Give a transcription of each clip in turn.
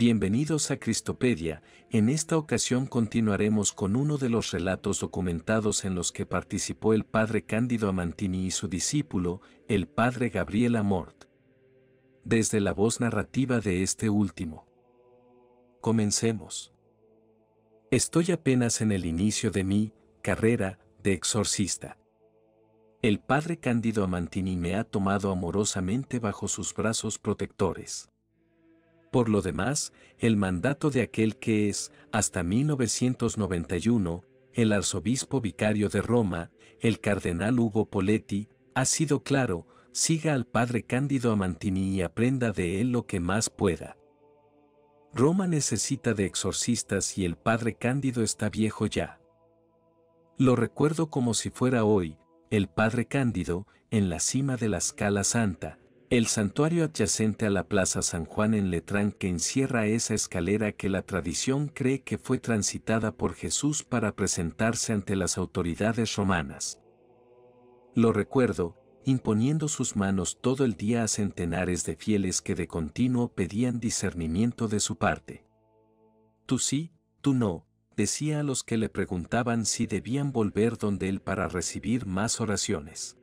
Bienvenidos a Cristopedia, en esta ocasión continuaremos con uno de los relatos documentados en los que participó el padre Cándido Amantini y su discípulo, el padre Gabriel Amort. Desde la voz narrativa de este último. Comencemos. Estoy apenas en el inicio de mi carrera de exorcista. El padre Cándido Amantini me ha tomado amorosamente bajo sus brazos protectores. Por lo demás, el mandato de aquel que es, hasta 1991, el arzobispo vicario de Roma, el cardenal Hugo Poletti, ha sido claro, siga al padre Cándido Amantini y aprenda de él lo que más pueda. Roma necesita de exorcistas y el padre Cándido está viejo ya. Lo recuerdo como si fuera hoy, el padre Cándido, en la cima de la escala santa, el santuario adyacente a la Plaza San Juan en Letrán que encierra esa escalera que la tradición cree que fue transitada por Jesús para presentarse ante las autoridades romanas. Lo recuerdo, imponiendo sus manos todo el día a centenares de fieles que de continuo pedían discernimiento de su parte. Tú sí, tú no, decía a los que le preguntaban si debían volver donde él para recibir más oraciones.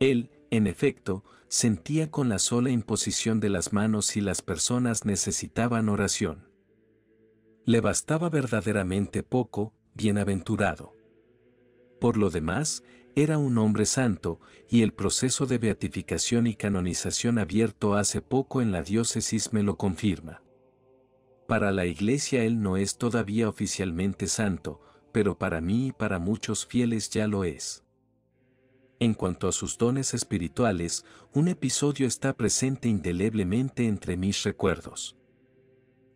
Él, en efecto, sentía con la sola imposición de las manos si las personas necesitaban oración. Le bastaba verdaderamente poco, bienaventurado. Por lo demás, era un hombre santo, y el proceso de beatificación y canonización abierto hace poco en la diócesis me lo confirma. Para la Iglesia él no es todavía oficialmente santo, pero para mí y para muchos fieles ya lo es. En cuanto a sus dones espirituales, un episodio está presente indeleblemente entre mis recuerdos.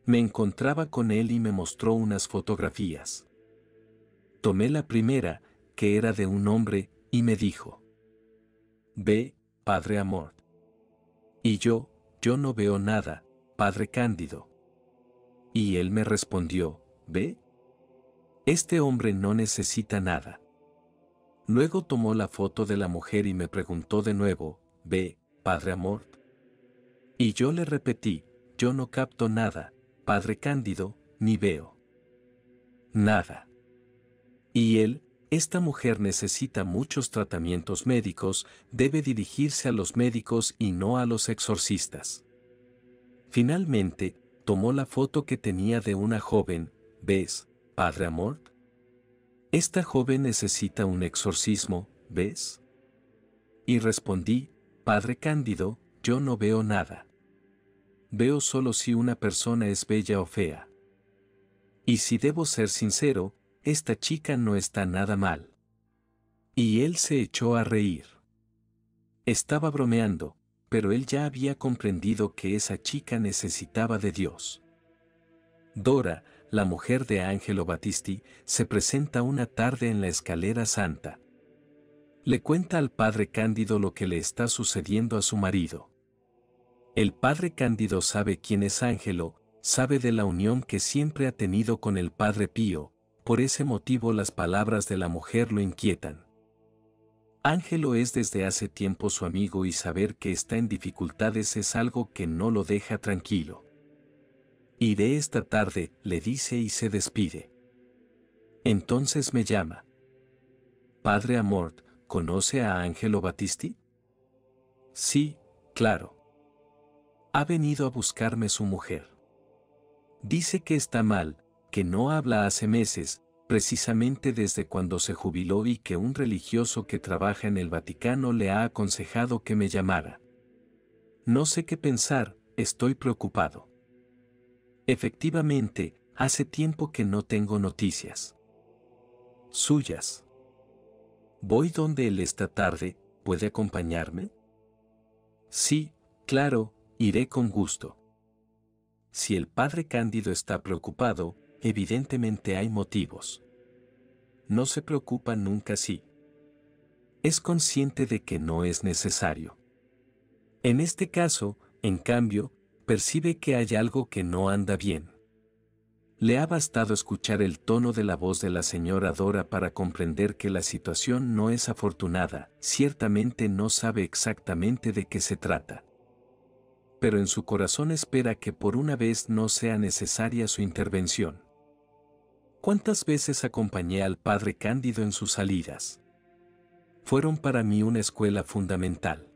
Me encontraba con él y me mostró unas fotografías. Tomé la primera, que era de un hombre, y me dijo, Ve, Padre Amor. Y yo, yo no veo nada, Padre Cándido. Y él me respondió, Ve. Este hombre no necesita nada. Luego tomó la foto de la mujer y me preguntó de nuevo, ¿ve, padre amor? Y yo le repetí, yo no capto nada, padre Cándido, ni veo. Nada. Y él, esta mujer necesita muchos tratamientos médicos, debe dirigirse a los médicos y no a los exorcistas. Finalmente, tomó la foto que tenía de una joven, ¿ves, padre Amor. Esta joven necesita un exorcismo, ¿ves? Y respondí, Padre Cándido, yo no veo nada. Veo solo si una persona es bella o fea. Y si debo ser sincero, esta chica no está nada mal. Y él se echó a reír. Estaba bromeando, pero él ya había comprendido que esa chica necesitaba de Dios. Dora, la mujer de Ángelo Batisti, se presenta una tarde en la escalera santa. Le cuenta al padre Cándido lo que le está sucediendo a su marido. El padre Cándido sabe quién es Ángelo, sabe de la unión que siempre ha tenido con el padre Pío, por ese motivo las palabras de la mujer lo inquietan. Ángelo es desde hace tiempo su amigo y saber que está en dificultades es algo que no lo deja tranquilo. Iré esta tarde, le dice y se despide. Entonces me llama. Padre Amort, ¿conoce a Ángelo Batisti? Sí, claro. Ha venido a buscarme su mujer. Dice que está mal, que no habla hace meses, precisamente desde cuando se jubiló y que un religioso que trabaja en el Vaticano le ha aconsejado que me llamara. No sé qué pensar, estoy preocupado. Efectivamente, hace tiempo que no tengo noticias. Suyas. Voy donde él esta tarde, ¿puede acompañarme? Sí, claro, iré con gusto. Si el padre Cándido está preocupado, evidentemente hay motivos. No se preocupa nunca así. Es consciente de que no es necesario. En este caso, en cambio, percibe que hay algo que no anda bien. Le ha bastado escuchar el tono de la voz de la señora Dora para comprender que la situación no es afortunada, ciertamente no sabe exactamente de qué se trata. Pero en su corazón espera que por una vez no sea necesaria su intervención. ¿Cuántas veces acompañé al padre Cándido en sus salidas? Fueron para mí una escuela fundamental.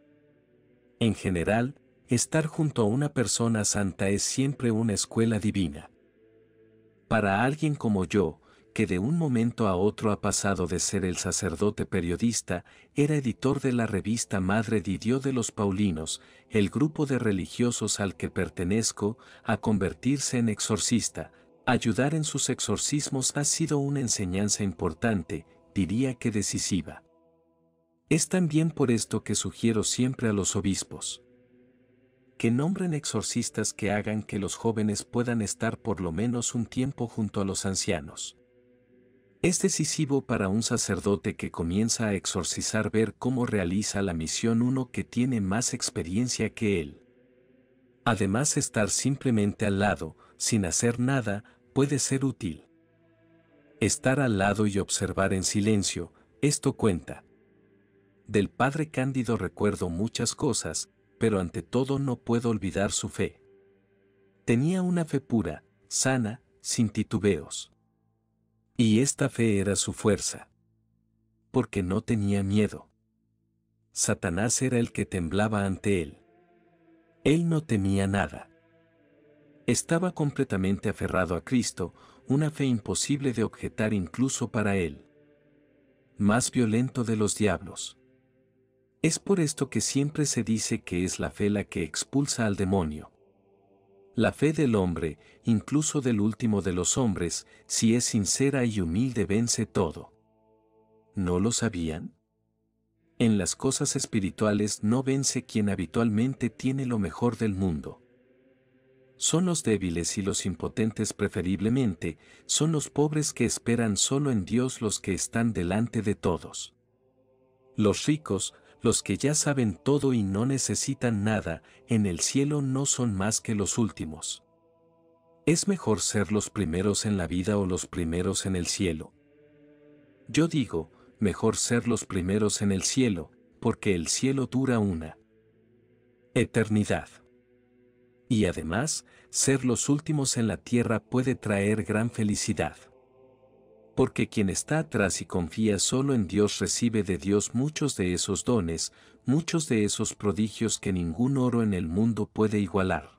En general, Estar junto a una persona santa es siempre una escuela divina. Para alguien como yo, que de un momento a otro ha pasado de ser el sacerdote periodista, era editor de la revista Madre de de los Paulinos, el grupo de religiosos al que pertenezco, a convertirse en exorcista, ayudar en sus exorcismos ha sido una enseñanza importante, diría que decisiva. Es también por esto que sugiero siempre a los obispos que nombren exorcistas que hagan que los jóvenes puedan estar por lo menos un tiempo junto a los ancianos. Es decisivo para un sacerdote que comienza a exorcizar ver cómo realiza la misión uno que tiene más experiencia que él. Además estar simplemente al lado, sin hacer nada, puede ser útil. Estar al lado y observar en silencio, esto cuenta. Del padre Cándido recuerdo muchas cosas, pero ante todo no puedo olvidar su fe. Tenía una fe pura, sana, sin titubeos. Y esta fe era su fuerza. Porque no tenía miedo. Satanás era el que temblaba ante él. Él no temía nada. Estaba completamente aferrado a Cristo, una fe imposible de objetar incluso para él. Más violento de los diablos. Es por esto que siempre se dice que es la fe la que expulsa al demonio. La fe del hombre, incluso del último de los hombres, si es sincera y humilde vence todo. ¿No lo sabían? En las cosas espirituales no vence quien habitualmente tiene lo mejor del mundo. Son los débiles y los impotentes preferiblemente, son los pobres que esperan solo en Dios los que están delante de todos. Los ricos, los que ya saben todo y no necesitan nada, en el cielo no son más que los últimos. Es mejor ser los primeros en la vida o los primeros en el cielo. Yo digo, mejor ser los primeros en el cielo, porque el cielo dura una eternidad. Y además, ser los últimos en la tierra puede traer gran felicidad porque quien está atrás y confía solo en Dios recibe de Dios muchos de esos dones, muchos de esos prodigios que ningún oro en el mundo puede igualar.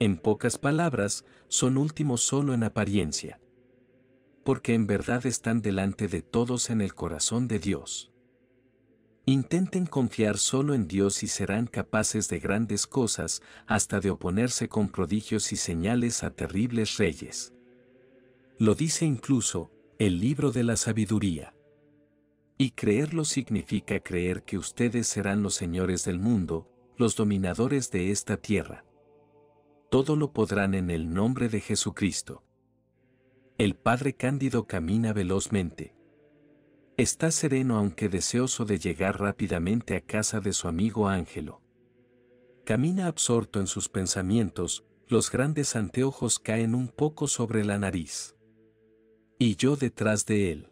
En pocas palabras, son últimos solo en apariencia. Porque en verdad están delante de todos en el corazón de Dios. Intenten confiar solo en Dios y serán capaces de grandes cosas, hasta de oponerse con prodigios y señales a terribles reyes. Lo dice incluso el libro de la sabiduría. Y creerlo significa creer que ustedes serán los señores del mundo, los dominadores de esta tierra. Todo lo podrán en el nombre de Jesucristo. El Padre Cándido camina velozmente. Está sereno aunque deseoso de llegar rápidamente a casa de su amigo Ángelo. Camina absorto en sus pensamientos, los grandes anteojos caen un poco sobre la nariz. Y yo detrás de él.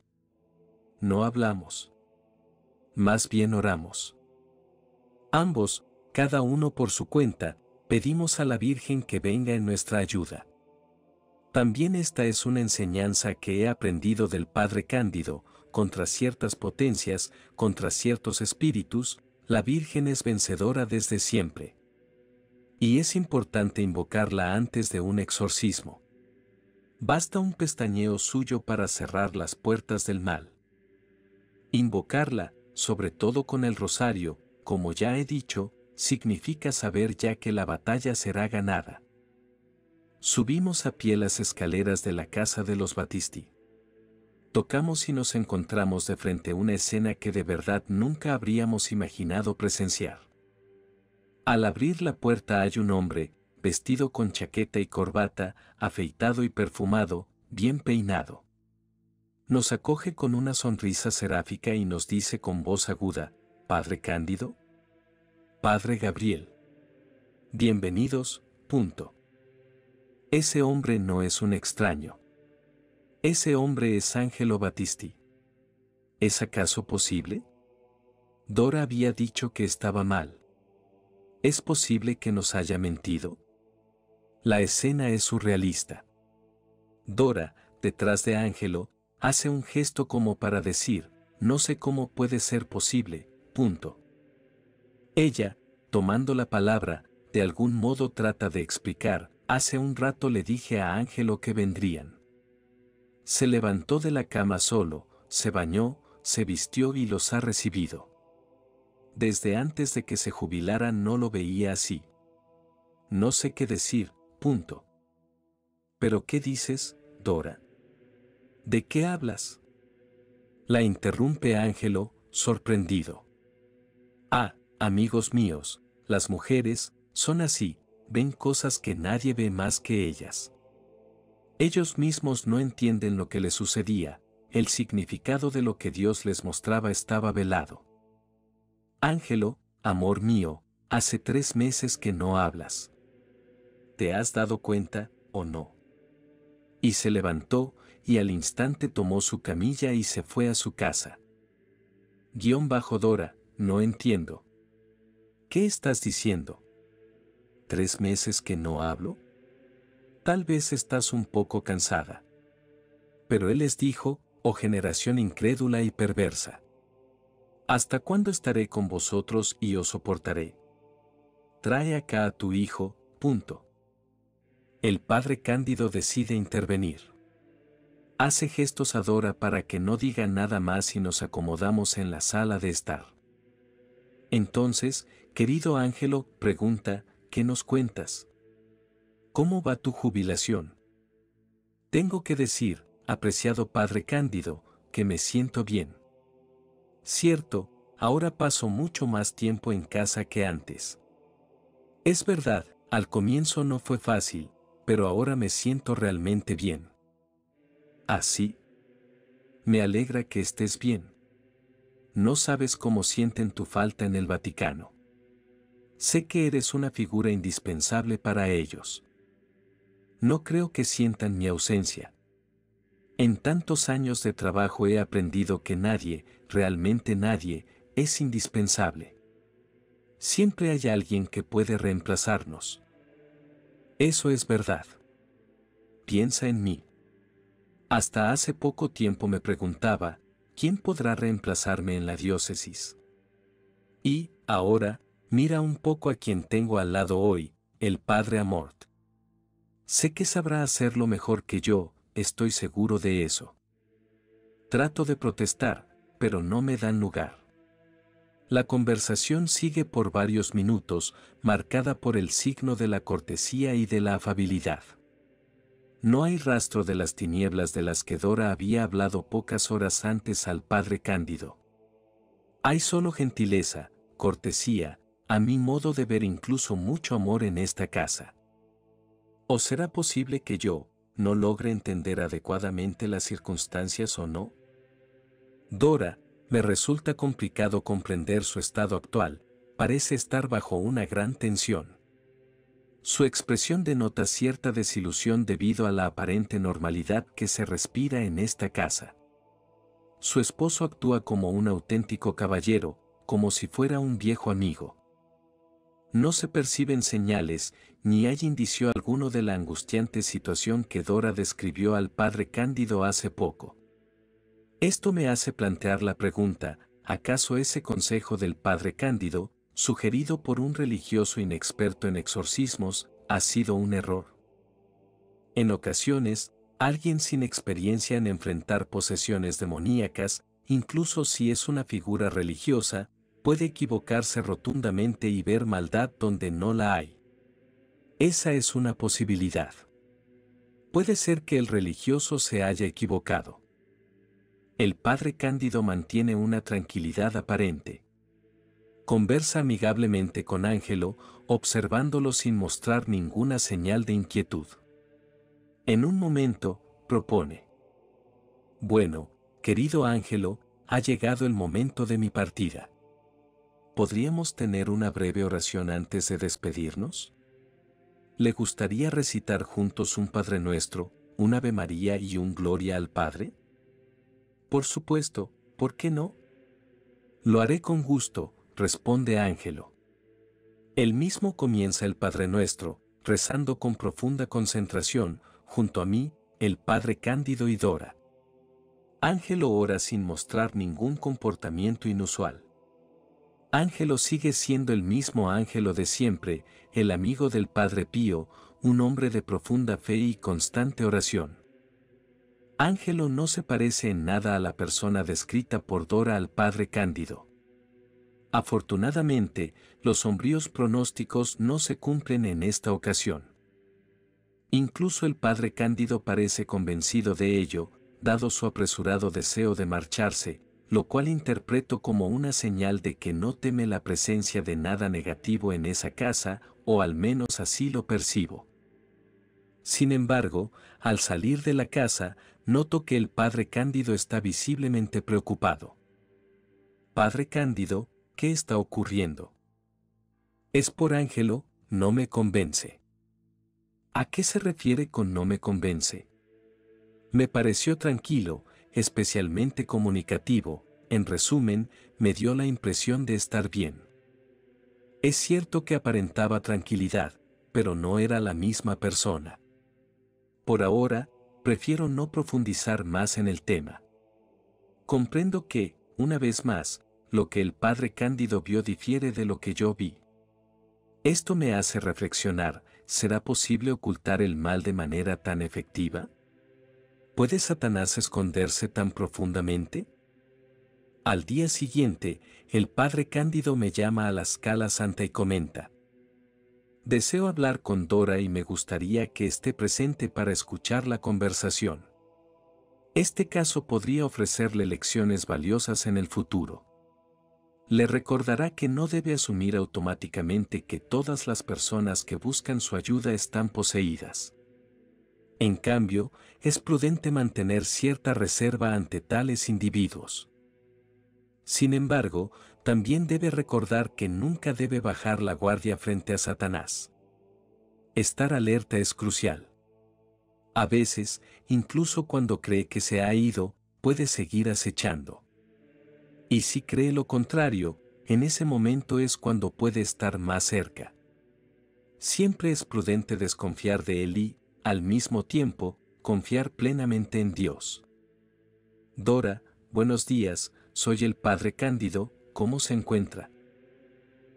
No hablamos. Más bien oramos. Ambos, cada uno por su cuenta, pedimos a la Virgen que venga en nuestra ayuda. También esta es una enseñanza que he aprendido del Padre Cándido, contra ciertas potencias, contra ciertos espíritus, la Virgen es vencedora desde siempre. Y es importante invocarla antes de un exorcismo. Basta un pestañeo suyo para cerrar las puertas del mal. Invocarla, sobre todo con el rosario, como ya he dicho, significa saber ya que la batalla será ganada. Subimos a pie las escaleras de la casa de los Batisti. Tocamos y nos encontramos de frente a una escena que de verdad nunca habríamos imaginado presenciar. Al abrir la puerta hay un hombre, vestido con chaqueta y corbata, afeitado y perfumado, bien peinado. Nos acoge con una sonrisa seráfica y nos dice con voz aguda, Padre Cándido, Padre Gabriel. Bienvenidos, punto. Ese hombre no es un extraño. Ese hombre es Ángelo Batisti. ¿Es acaso posible? Dora había dicho que estaba mal. ¿Es posible que nos haya mentido? La escena es surrealista. Dora, detrás de Ángelo, hace un gesto como para decir, no sé cómo puede ser posible, punto. Ella, tomando la palabra, de algún modo trata de explicar, hace un rato le dije a Ángelo que vendrían. Se levantó de la cama solo, se bañó, se vistió y los ha recibido. Desde antes de que se jubilara no lo veía así. No sé qué decir, Punto. Pero ¿qué dices, Dora? ¿De qué hablas? La interrumpe Ángelo, sorprendido. Ah, amigos míos, las mujeres son así, ven cosas que nadie ve más que ellas. Ellos mismos no entienden lo que les sucedía, el significado de lo que Dios les mostraba estaba velado. Ángelo, amor mío, hace tres meses que no hablas. ¿te has dado cuenta o no? Y se levantó, y al instante tomó su camilla y se fue a su casa. Guión bajo Dora, no entiendo. ¿Qué estás diciendo? ¿Tres meses que no hablo? Tal vez estás un poco cansada. Pero él les dijo, oh generación incrédula y perversa. ¿Hasta cuándo estaré con vosotros y os soportaré? Trae acá a tu hijo, punto el padre Cándido decide intervenir. Hace gestos a Dora para que no diga nada más y nos acomodamos en la sala de estar. Entonces, querido Ángelo, pregunta, ¿qué nos cuentas? ¿Cómo va tu jubilación? Tengo que decir, apreciado Padre Cándido, que me siento bien. Cierto, ahora paso mucho más tiempo en casa que antes. Es verdad, al comienzo no fue fácil, pero ahora me siento realmente bien. Así. Me alegra que estés bien. No sabes cómo sienten tu falta en el Vaticano. Sé que eres una figura indispensable para ellos. No creo que sientan mi ausencia. En tantos años de trabajo he aprendido que nadie, realmente nadie, es indispensable. Siempre hay alguien que puede reemplazarnos. Eso es verdad. Piensa en mí. Hasta hace poco tiempo me preguntaba, ¿quién podrá reemplazarme en la diócesis? Y, ahora, mira un poco a quien tengo al lado hoy, el Padre Amort. Sé que sabrá hacerlo mejor que yo, estoy seguro de eso. Trato de protestar, pero no me dan lugar. La conversación sigue por varios minutos, marcada por el signo de la cortesía y de la afabilidad. No hay rastro de las tinieblas de las que Dora había hablado pocas horas antes al padre Cándido. Hay solo gentileza, cortesía, a mi modo de ver incluso mucho amor en esta casa. ¿O será posible que yo no logre entender adecuadamente las circunstancias o no? Dora, me resulta complicado comprender su estado actual, parece estar bajo una gran tensión. Su expresión denota cierta desilusión debido a la aparente normalidad que se respira en esta casa. Su esposo actúa como un auténtico caballero, como si fuera un viejo amigo. No se perciben señales ni hay indicio alguno de la angustiante situación que Dora describió al padre Cándido hace poco. Esto me hace plantear la pregunta, ¿acaso ese consejo del Padre Cándido, sugerido por un religioso inexperto en exorcismos, ha sido un error? En ocasiones, alguien sin experiencia en enfrentar posesiones demoníacas, incluso si es una figura religiosa, puede equivocarse rotundamente y ver maldad donde no la hay. Esa es una posibilidad. Puede ser que el religioso se haya equivocado el padre Cándido mantiene una tranquilidad aparente. Conversa amigablemente con Ángelo, observándolo sin mostrar ninguna señal de inquietud. En un momento, propone. Bueno, querido Ángelo, ha llegado el momento de mi partida. ¿Podríamos tener una breve oración antes de despedirnos? ¿Le gustaría recitar juntos un Padre Nuestro, un Ave María y un Gloria al Padre? Por supuesto, ¿por qué no? Lo haré con gusto, responde Ángelo. El mismo comienza el Padre Nuestro, rezando con profunda concentración, junto a mí, el Padre Cándido y Dora. Ángelo ora sin mostrar ningún comportamiento inusual. Ángelo sigue siendo el mismo Ángelo de siempre, el amigo del Padre Pío, un hombre de profunda fe y constante oración. Ángelo no se parece en nada a la persona descrita por Dora al padre Cándido. Afortunadamente, los sombríos pronósticos no se cumplen en esta ocasión. Incluso el padre Cándido parece convencido de ello, dado su apresurado deseo de marcharse, lo cual interpreto como una señal de que no teme la presencia de nada negativo en esa casa, o al menos así lo percibo. Sin embargo, al salir de la casa, noto que el padre Cándido está visiblemente preocupado. Padre Cándido, ¿qué está ocurriendo? Es por Ángelo, no me convence. ¿A qué se refiere con no me convence? Me pareció tranquilo, especialmente comunicativo, en resumen, me dio la impresión de estar bien. Es cierto que aparentaba tranquilidad, pero no era la misma persona. Por ahora, prefiero no profundizar más en el tema. Comprendo que, una vez más, lo que el padre Cándido vio difiere de lo que yo vi. Esto me hace reflexionar, ¿será posible ocultar el mal de manera tan efectiva? ¿Puede Satanás esconderse tan profundamente? Al día siguiente, el padre Cándido me llama a la escala santa y comenta, Deseo hablar con Dora y me gustaría que esté presente para escuchar la conversación. Este caso podría ofrecerle lecciones valiosas en el futuro. Le recordará que no debe asumir automáticamente que todas las personas que buscan su ayuda están poseídas. En cambio, es prudente mantener cierta reserva ante tales individuos. Sin embargo, también debe recordar que nunca debe bajar la guardia frente a Satanás. Estar alerta es crucial. A veces, incluso cuando cree que se ha ido, puede seguir acechando. Y si cree lo contrario, en ese momento es cuando puede estar más cerca. Siempre es prudente desconfiar de él y, al mismo tiempo, confiar plenamente en Dios. Dora, buenos días, soy el padre Cándido, ¿cómo se encuentra?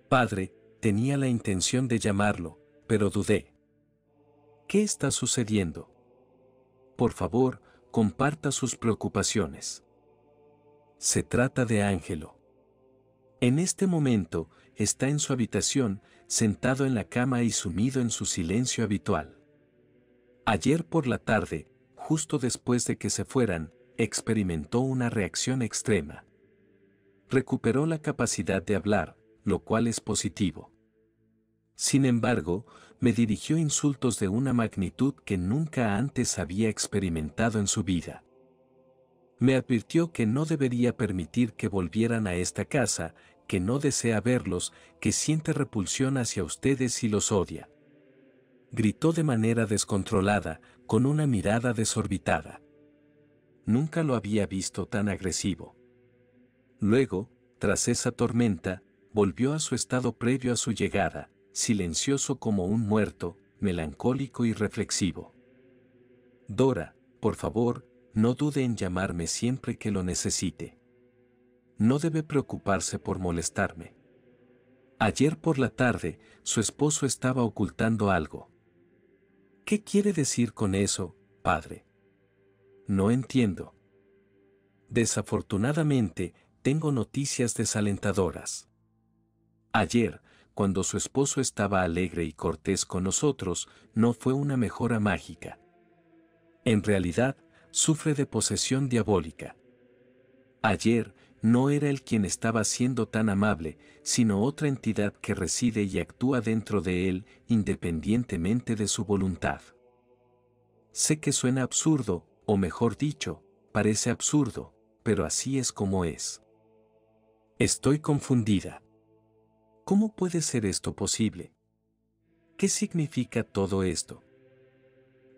Padre, tenía la intención de llamarlo, pero dudé. ¿Qué está sucediendo? Por favor, comparta sus preocupaciones. Se trata de Ángelo. En este momento, está en su habitación, sentado en la cama y sumido en su silencio habitual. Ayer por la tarde, justo después de que se fueran, experimentó una reacción extrema recuperó la capacidad de hablar, lo cual es positivo. Sin embargo, me dirigió insultos de una magnitud que nunca antes había experimentado en su vida. Me advirtió que no debería permitir que volvieran a esta casa, que no desea verlos, que siente repulsión hacia ustedes y los odia. Gritó de manera descontrolada, con una mirada desorbitada. Nunca lo había visto tan agresivo. Luego, tras esa tormenta, volvió a su estado previo a su llegada, silencioso como un muerto, melancólico y reflexivo. Dora, por favor, no dude en llamarme siempre que lo necesite. No debe preocuparse por molestarme. Ayer por la tarde, su esposo estaba ocultando algo. ¿Qué quiere decir con eso, padre? No entiendo. Desafortunadamente, tengo noticias desalentadoras. Ayer, cuando su esposo estaba alegre y cortés con nosotros, no fue una mejora mágica. En realidad, sufre de posesión diabólica. Ayer, no era él quien estaba siendo tan amable, sino otra entidad que reside y actúa dentro de él independientemente de su voluntad. Sé que suena absurdo, o mejor dicho, parece absurdo, pero así es como es. Estoy confundida. ¿Cómo puede ser esto posible? ¿Qué significa todo esto?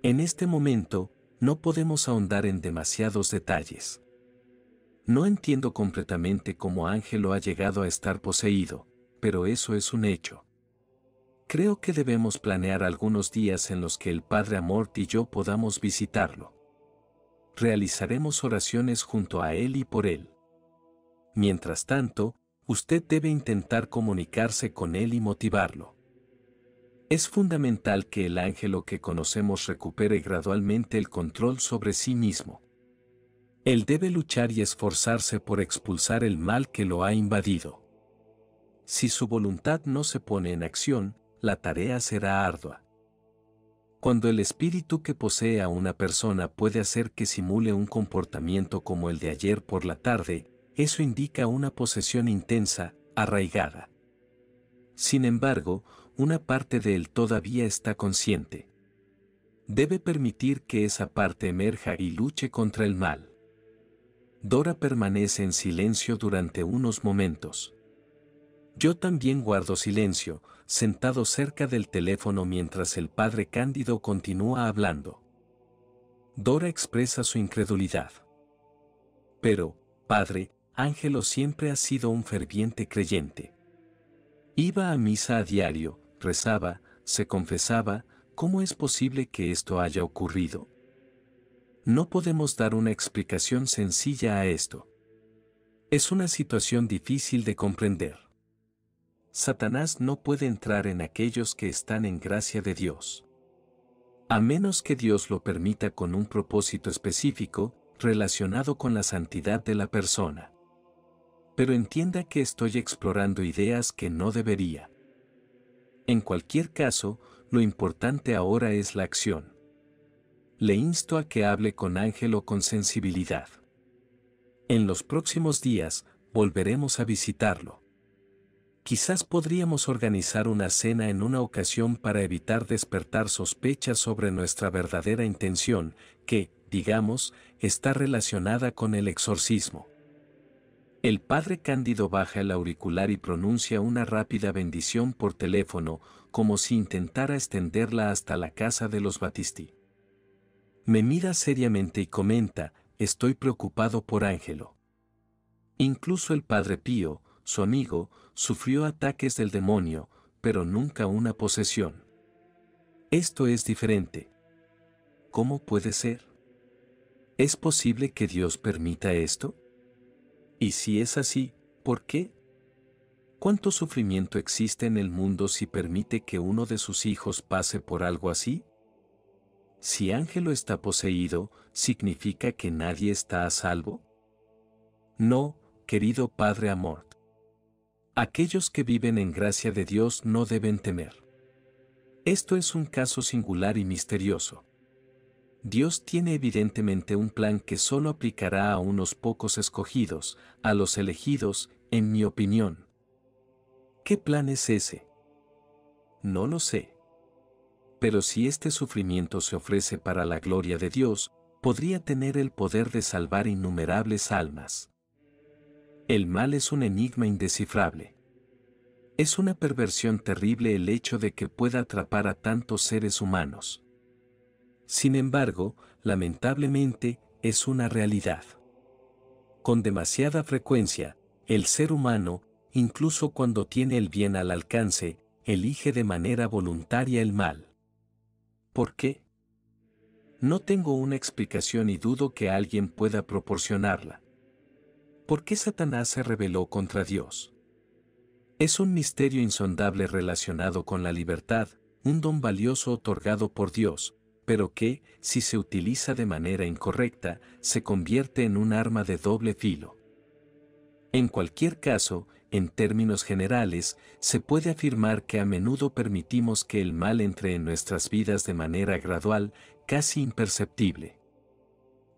En este momento, no podemos ahondar en demasiados detalles. No entiendo completamente cómo Ángelo ha llegado a estar poseído, pero eso es un hecho. Creo que debemos planear algunos días en los que el Padre Amort y yo podamos visitarlo. Realizaremos oraciones junto a él y por él. Mientras tanto, usted debe intentar comunicarse con él y motivarlo. Es fundamental que el ángel que conocemos recupere gradualmente el control sobre sí mismo. Él debe luchar y esforzarse por expulsar el mal que lo ha invadido. Si su voluntad no se pone en acción, la tarea será ardua. Cuando el espíritu que posee a una persona puede hacer que simule un comportamiento como el de ayer por la tarde, eso indica una posesión intensa, arraigada. Sin embargo, una parte de él todavía está consciente. Debe permitir que esa parte emerja y luche contra el mal. Dora permanece en silencio durante unos momentos. Yo también guardo silencio, sentado cerca del teléfono mientras el padre Cándido continúa hablando. Dora expresa su incredulidad. Pero, padre, Ángelo siempre ha sido un ferviente creyente. Iba a misa a diario, rezaba, se confesaba, ¿cómo es posible que esto haya ocurrido? No podemos dar una explicación sencilla a esto. Es una situación difícil de comprender. Satanás no puede entrar en aquellos que están en gracia de Dios. A menos que Dios lo permita con un propósito específico, relacionado con la santidad de la persona. Pero entienda que estoy explorando ideas que no debería. En cualquier caso, lo importante ahora es la acción. Le insto a que hable con o con sensibilidad. En los próximos días, volveremos a visitarlo. Quizás podríamos organizar una cena en una ocasión para evitar despertar sospechas sobre nuestra verdadera intención, que, digamos, está relacionada con el exorcismo. El padre Cándido baja el auricular y pronuncia una rápida bendición por teléfono, como si intentara extenderla hasta la casa de los Batisti. Me mira seriamente y comenta, estoy preocupado por Ángelo. Incluso el padre Pío, su amigo, sufrió ataques del demonio, pero nunca una posesión. Esto es diferente. ¿Cómo puede ser? ¿Es posible que Dios permita esto? Y si es así, ¿por qué? ¿Cuánto sufrimiento existe en el mundo si permite que uno de sus hijos pase por algo así? Si Ángelo está poseído, ¿significa que nadie está a salvo? No, querido Padre Amor. Aquellos que viven en gracia de Dios no deben temer. Esto es un caso singular y misterioso. Dios tiene evidentemente un plan que solo aplicará a unos pocos escogidos, a los elegidos, en mi opinión. ¿Qué plan es ese? No lo sé. Pero si este sufrimiento se ofrece para la gloria de Dios, podría tener el poder de salvar innumerables almas. El mal es un enigma indescifrable. Es una perversión terrible el hecho de que pueda atrapar a tantos seres humanos. Sin embargo, lamentablemente, es una realidad. Con demasiada frecuencia, el ser humano, incluso cuando tiene el bien al alcance, elige de manera voluntaria el mal. ¿Por qué? No tengo una explicación y dudo que alguien pueda proporcionarla. ¿Por qué Satanás se rebeló contra Dios? Es un misterio insondable relacionado con la libertad, un don valioso otorgado por Dios, pero que, si se utiliza de manera incorrecta, se convierte en un arma de doble filo. En cualquier caso, en términos generales, se puede afirmar que a menudo permitimos que el mal entre en nuestras vidas de manera gradual, casi imperceptible.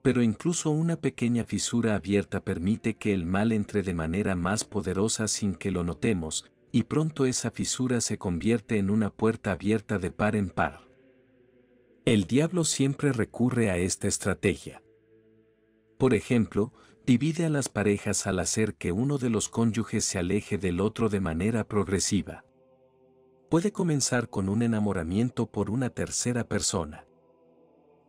Pero incluso una pequeña fisura abierta permite que el mal entre de manera más poderosa sin que lo notemos, y pronto esa fisura se convierte en una puerta abierta de par en par. El diablo siempre recurre a esta estrategia. Por ejemplo, divide a las parejas al hacer que uno de los cónyuges se aleje del otro de manera progresiva. Puede comenzar con un enamoramiento por una tercera persona.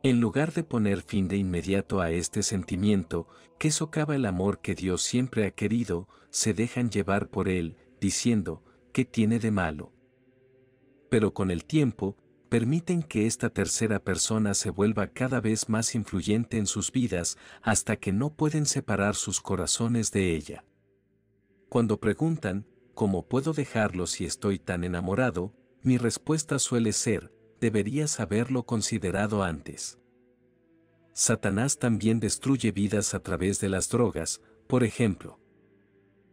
En lugar de poner fin de inmediato a este sentimiento, que socava el amor que Dios siempre ha querido, se dejan llevar por él, diciendo, ¿qué tiene de malo? Pero con el tiempo, permiten que esta tercera persona se vuelva cada vez más influyente en sus vidas hasta que no pueden separar sus corazones de ella. Cuando preguntan, ¿cómo puedo dejarlo si estoy tan enamorado? Mi respuesta suele ser, deberías haberlo considerado antes. Satanás también destruye vidas a través de las drogas, por ejemplo.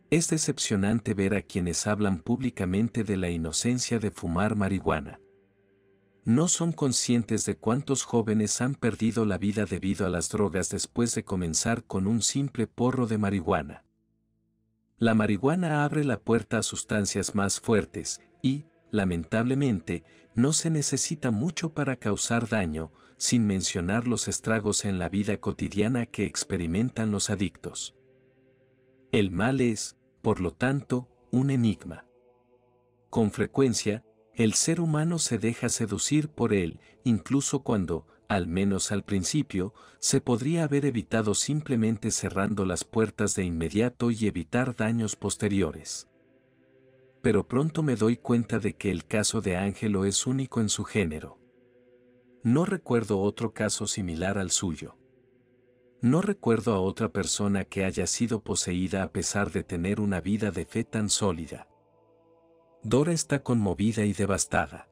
Es decepcionante ver a quienes hablan públicamente de la inocencia de fumar marihuana no son conscientes de cuántos jóvenes han perdido la vida debido a las drogas después de comenzar con un simple porro de marihuana. La marihuana abre la puerta a sustancias más fuertes y, lamentablemente, no se necesita mucho para causar daño, sin mencionar los estragos en la vida cotidiana que experimentan los adictos. El mal es, por lo tanto, un enigma. Con frecuencia, el ser humano se deja seducir por él, incluso cuando, al menos al principio, se podría haber evitado simplemente cerrando las puertas de inmediato y evitar daños posteriores. Pero pronto me doy cuenta de que el caso de Ángelo es único en su género. No recuerdo otro caso similar al suyo. No recuerdo a otra persona que haya sido poseída a pesar de tener una vida de fe tan sólida. Dora está conmovida y devastada.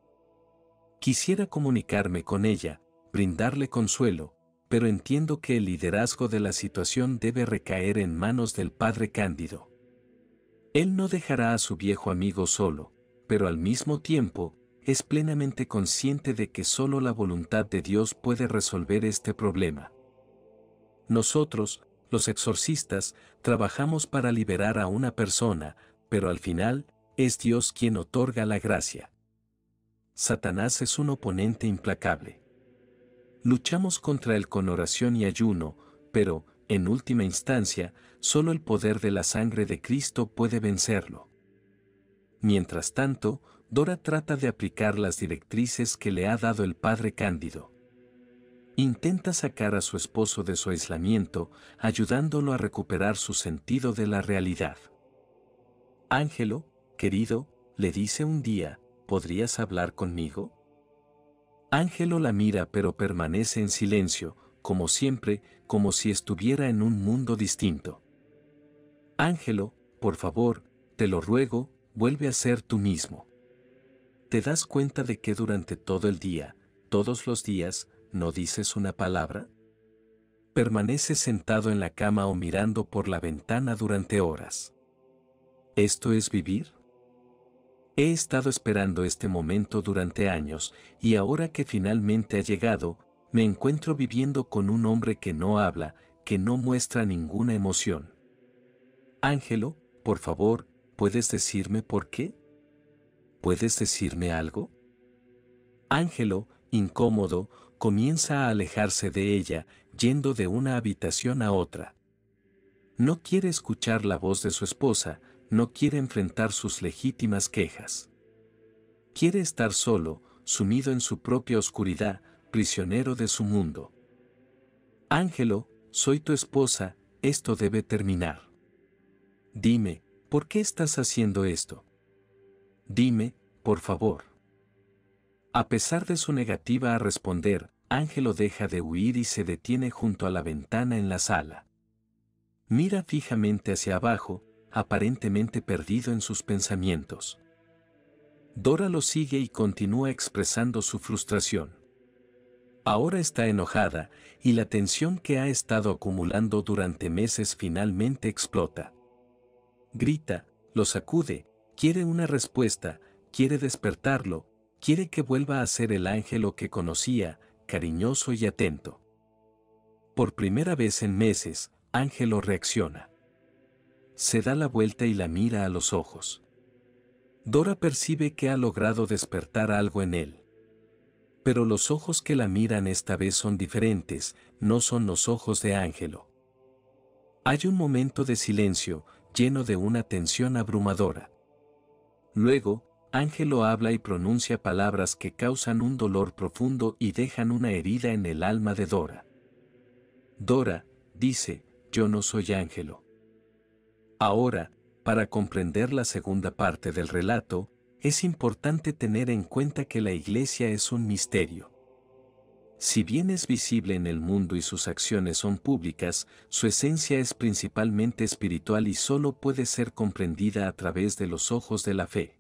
Quisiera comunicarme con ella, brindarle consuelo, pero entiendo que el liderazgo de la situación debe recaer en manos del padre Cándido. Él no dejará a su viejo amigo solo, pero al mismo tiempo, es plenamente consciente de que solo la voluntad de Dios puede resolver este problema. Nosotros, los exorcistas, trabajamos para liberar a una persona, pero al final, es Dios quien otorga la gracia. Satanás es un oponente implacable. Luchamos contra él con oración y ayuno, pero, en última instancia, solo el poder de la sangre de Cristo puede vencerlo. Mientras tanto, Dora trata de aplicar las directrices que le ha dado el padre Cándido. Intenta sacar a su esposo de su aislamiento, ayudándolo a recuperar su sentido de la realidad. Ángelo, Querido, le dice un día, ¿podrías hablar conmigo? Ángelo la mira pero permanece en silencio, como siempre, como si estuviera en un mundo distinto. Ángelo, por favor, te lo ruego, vuelve a ser tú mismo. ¿Te das cuenta de que durante todo el día, todos los días, no dices una palabra? Permanece sentado en la cama o mirando por la ventana durante horas. ¿Esto es vivir? He estado esperando este momento durante años y ahora que finalmente ha llegado, me encuentro viviendo con un hombre que no habla, que no muestra ninguna emoción. Ángelo, por favor, ¿puedes decirme por qué? ¿Puedes decirme algo? Ángelo, incómodo, comienza a alejarse de ella, yendo de una habitación a otra. No quiere escuchar la voz de su esposa, no quiere enfrentar sus legítimas quejas. Quiere estar solo, sumido en su propia oscuridad, prisionero de su mundo. Ángelo, soy tu esposa, esto debe terminar. Dime, ¿por qué estás haciendo esto? Dime, por favor. A pesar de su negativa a responder, Ángelo deja de huir y se detiene junto a la ventana en la sala. Mira fijamente hacia abajo, aparentemente perdido en sus pensamientos. Dora lo sigue y continúa expresando su frustración. Ahora está enojada y la tensión que ha estado acumulando durante meses finalmente explota. Grita, lo sacude, quiere una respuesta, quiere despertarlo, quiere que vuelva a ser el ángel que conocía, cariñoso y atento. Por primera vez en meses, Ángelo reacciona se da la vuelta y la mira a los ojos. Dora percibe que ha logrado despertar algo en él. Pero los ojos que la miran esta vez son diferentes, no son los ojos de Ángelo. Hay un momento de silencio, lleno de una tensión abrumadora. Luego, Ángelo habla y pronuncia palabras que causan un dolor profundo y dejan una herida en el alma de Dora. Dora, dice, yo no soy Ángelo. Ahora, para comprender la segunda parte del relato, es importante tener en cuenta que la iglesia es un misterio. Si bien es visible en el mundo y sus acciones son públicas, su esencia es principalmente espiritual y solo puede ser comprendida a través de los ojos de la fe.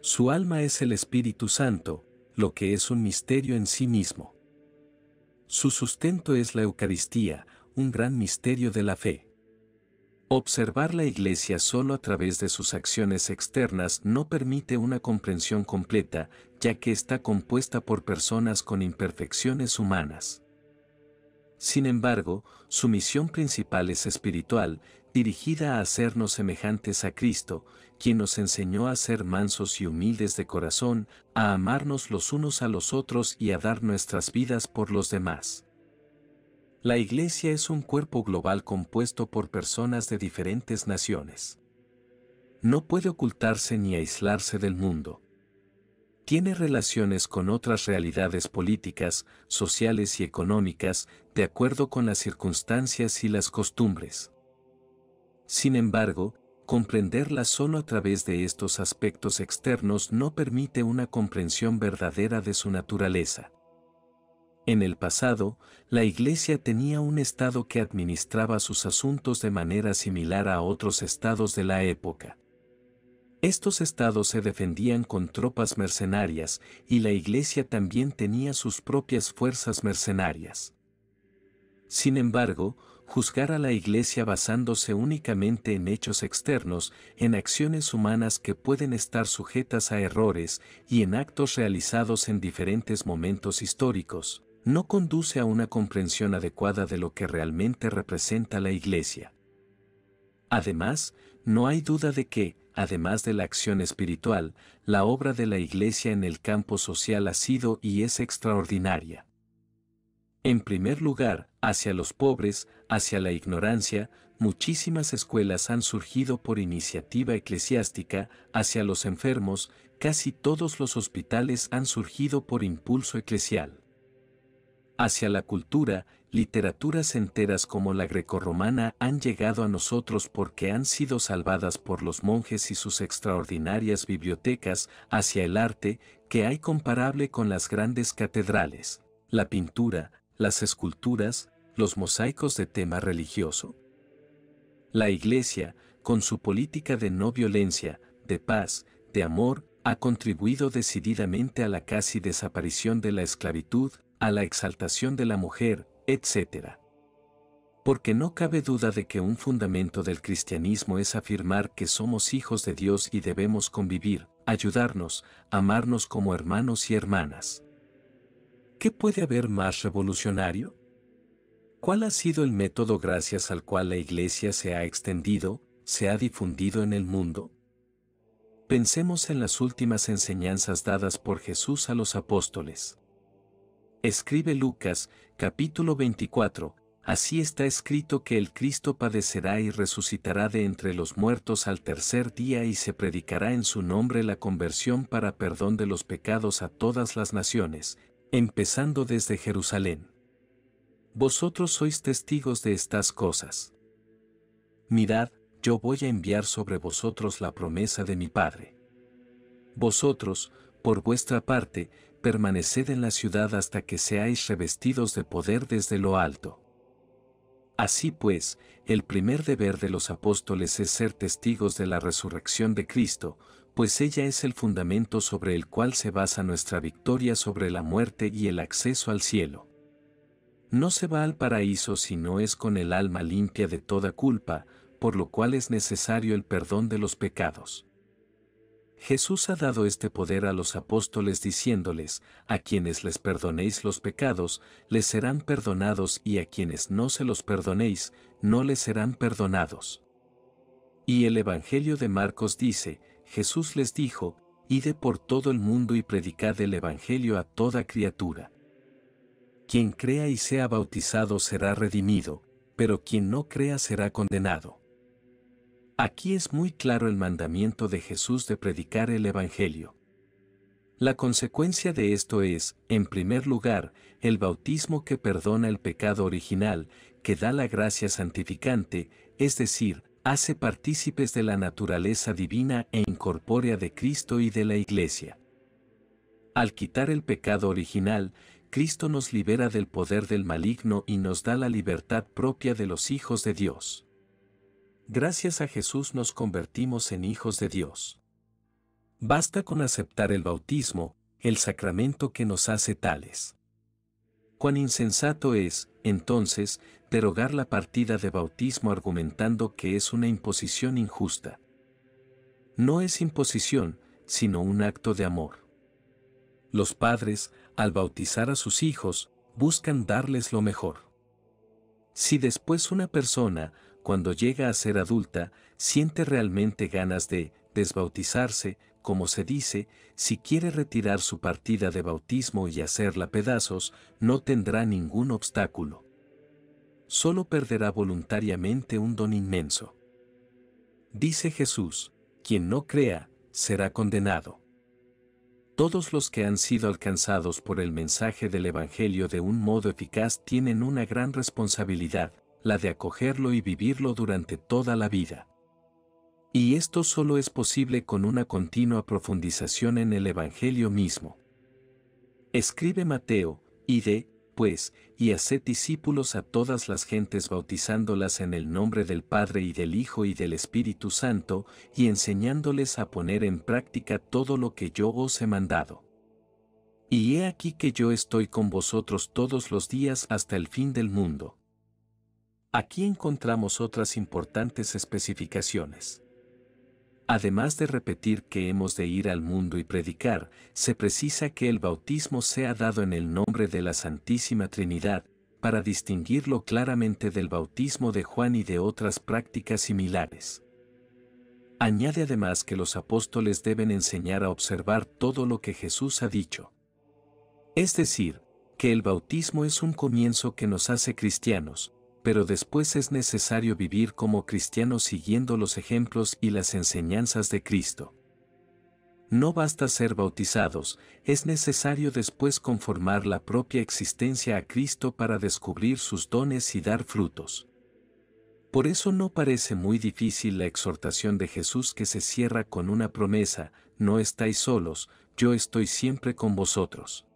Su alma es el Espíritu Santo, lo que es un misterio en sí mismo. Su sustento es la Eucaristía, un gran misterio de la fe. Observar la Iglesia solo a través de sus acciones externas no permite una comprensión completa, ya que está compuesta por personas con imperfecciones humanas. Sin embargo, su misión principal es espiritual, dirigida a hacernos semejantes a Cristo, quien nos enseñó a ser mansos y humildes de corazón, a amarnos los unos a los otros y a dar nuestras vidas por los demás. La Iglesia es un cuerpo global compuesto por personas de diferentes naciones. No puede ocultarse ni aislarse del mundo. Tiene relaciones con otras realidades políticas, sociales y económicas de acuerdo con las circunstancias y las costumbres. Sin embargo, comprenderla solo a través de estos aspectos externos no permite una comprensión verdadera de su naturaleza. En el pasado, la Iglesia tenía un Estado que administraba sus asuntos de manera similar a otros estados de la época. Estos estados se defendían con tropas mercenarias y la Iglesia también tenía sus propias fuerzas mercenarias. Sin embargo, juzgar a la Iglesia basándose únicamente en hechos externos, en acciones humanas que pueden estar sujetas a errores y en actos realizados en diferentes momentos históricos, no conduce a una comprensión adecuada de lo que realmente representa la Iglesia. Además, no hay duda de que, además de la acción espiritual, la obra de la Iglesia en el campo social ha sido y es extraordinaria. En primer lugar, hacia los pobres, hacia la ignorancia, muchísimas escuelas han surgido por iniciativa eclesiástica, hacia los enfermos, casi todos los hospitales han surgido por impulso eclesial hacia la cultura, literaturas enteras como la grecorromana han llegado a nosotros porque han sido salvadas por los monjes y sus extraordinarias bibliotecas hacia el arte, que hay comparable con las grandes catedrales, la pintura, las esculturas, los mosaicos de tema religioso. La Iglesia, con su política de no violencia, de paz, de amor, ha contribuido decididamente a la casi desaparición de la esclavitud, a la exaltación de la mujer, etc. Porque no cabe duda de que un fundamento del cristianismo es afirmar que somos hijos de Dios y debemos convivir, ayudarnos, amarnos como hermanos y hermanas. ¿Qué puede haber más revolucionario? ¿Cuál ha sido el método gracias al cual la Iglesia se ha extendido, se ha difundido en el mundo? Pensemos en las últimas enseñanzas dadas por Jesús a los apóstoles. Escribe Lucas, capítulo 24, así está escrito que el Cristo padecerá y resucitará de entre los muertos al tercer día y se predicará en su nombre la conversión para perdón de los pecados a todas las naciones, empezando desde Jerusalén. Vosotros sois testigos de estas cosas. Mirad, yo voy a enviar sobre vosotros la promesa de mi Padre. Vosotros, por vuestra parte, permaneced en la ciudad hasta que seáis revestidos de poder desde lo alto. Así pues, el primer deber de los apóstoles es ser testigos de la resurrección de Cristo, pues ella es el fundamento sobre el cual se basa nuestra victoria sobre la muerte y el acceso al cielo. No se va al paraíso si no es con el alma limpia de toda culpa, por lo cual es necesario el perdón de los pecados. Jesús ha dado este poder a los apóstoles diciéndoles, a quienes les perdonéis los pecados, les serán perdonados y a quienes no se los perdonéis, no les serán perdonados. Y el Evangelio de Marcos dice, Jesús les dijo, Ide por todo el mundo y predicad el Evangelio a toda criatura. Quien crea y sea bautizado será redimido, pero quien no crea será condenado. Aquí es muy claro el mandamiento de Jesús de predicar el Evangelio. La consecuencia de esto es, en primer lugar, el bautismo que perdona el pecado original, que da la gracia santificante, es decir, hace partícipes de la naturaleza divina e incorpórea de Cristo y de la Iglesia. Al quitar el pecado original, Cristo nos libera del poder del maligno y nos da la libertad propia de los hijos de Dios gracias a Jesús nos convertimos en hijos de Dios. Basta con aceptar el bautismo, el sacramento que nos hace tales. Cuán insensato es, entonces, derogar la partida de bautismo argumentando que es una imposición injusta. No es imposición, sino un acto de amor. Los padres, al bautizar a sus hijos, buscan darles lo mejor. Si después una persona, cuando llega a ser adulta, siente realmente ganas de desbautizarse, como se dice, si quiere retirar su partida de bautismo y hacerla pedazos, no tendrá ningún obstáculo. Solo perderá voluntariamente un don inmenso. Dice Jesús, quien no crea, será condenado. Todos los que han sido alcanzados por el mensaje del Evangelio de un modo eficaz tienen una gran responsabilidad, la de acogerlo y vivirlo durante toda la vida. Y esto solo es posible con una continua profundización en el Evangelio mismo. Escribe Mateo, y de, pues, y haced discípulos a todas las gentes bautizándolas en el nombre del Padre y del Hijo y del Espíritu Santo, y enseñándoles a poner en práctica todo lo que yo os he mandado. Y he aquí que yo estoy con vosotros todos los días hasta el fin del mundo. Aquí encontramos otras importantes especificaciones. Además de repetir que hemos de ir al mundo y predicar, se precisa que el bautismo sea dado en el nombre de la Santísima Trinidad, para distinguirlo claramente del bautismo de Juan y de otras prácticas similares. Añade además que los apóstoles deben enseñar a observar todo lo que Jesús ha dicho. Es decir, que el bautismo es un comienzo que nos hace cristianos, pero después es necesario vivir como cristianos siguiendo los ejemplos y las enseñanzas de Cristo. No basta ser bautizados, es necesario después conformar la propia existencia a Cristo para descubrir sus dones y dar frutos. Por eso no parece muy difícil la exhortación de Jesús que se cierra con una promesa, no estáis solos, yo estoy siempre con vosotros.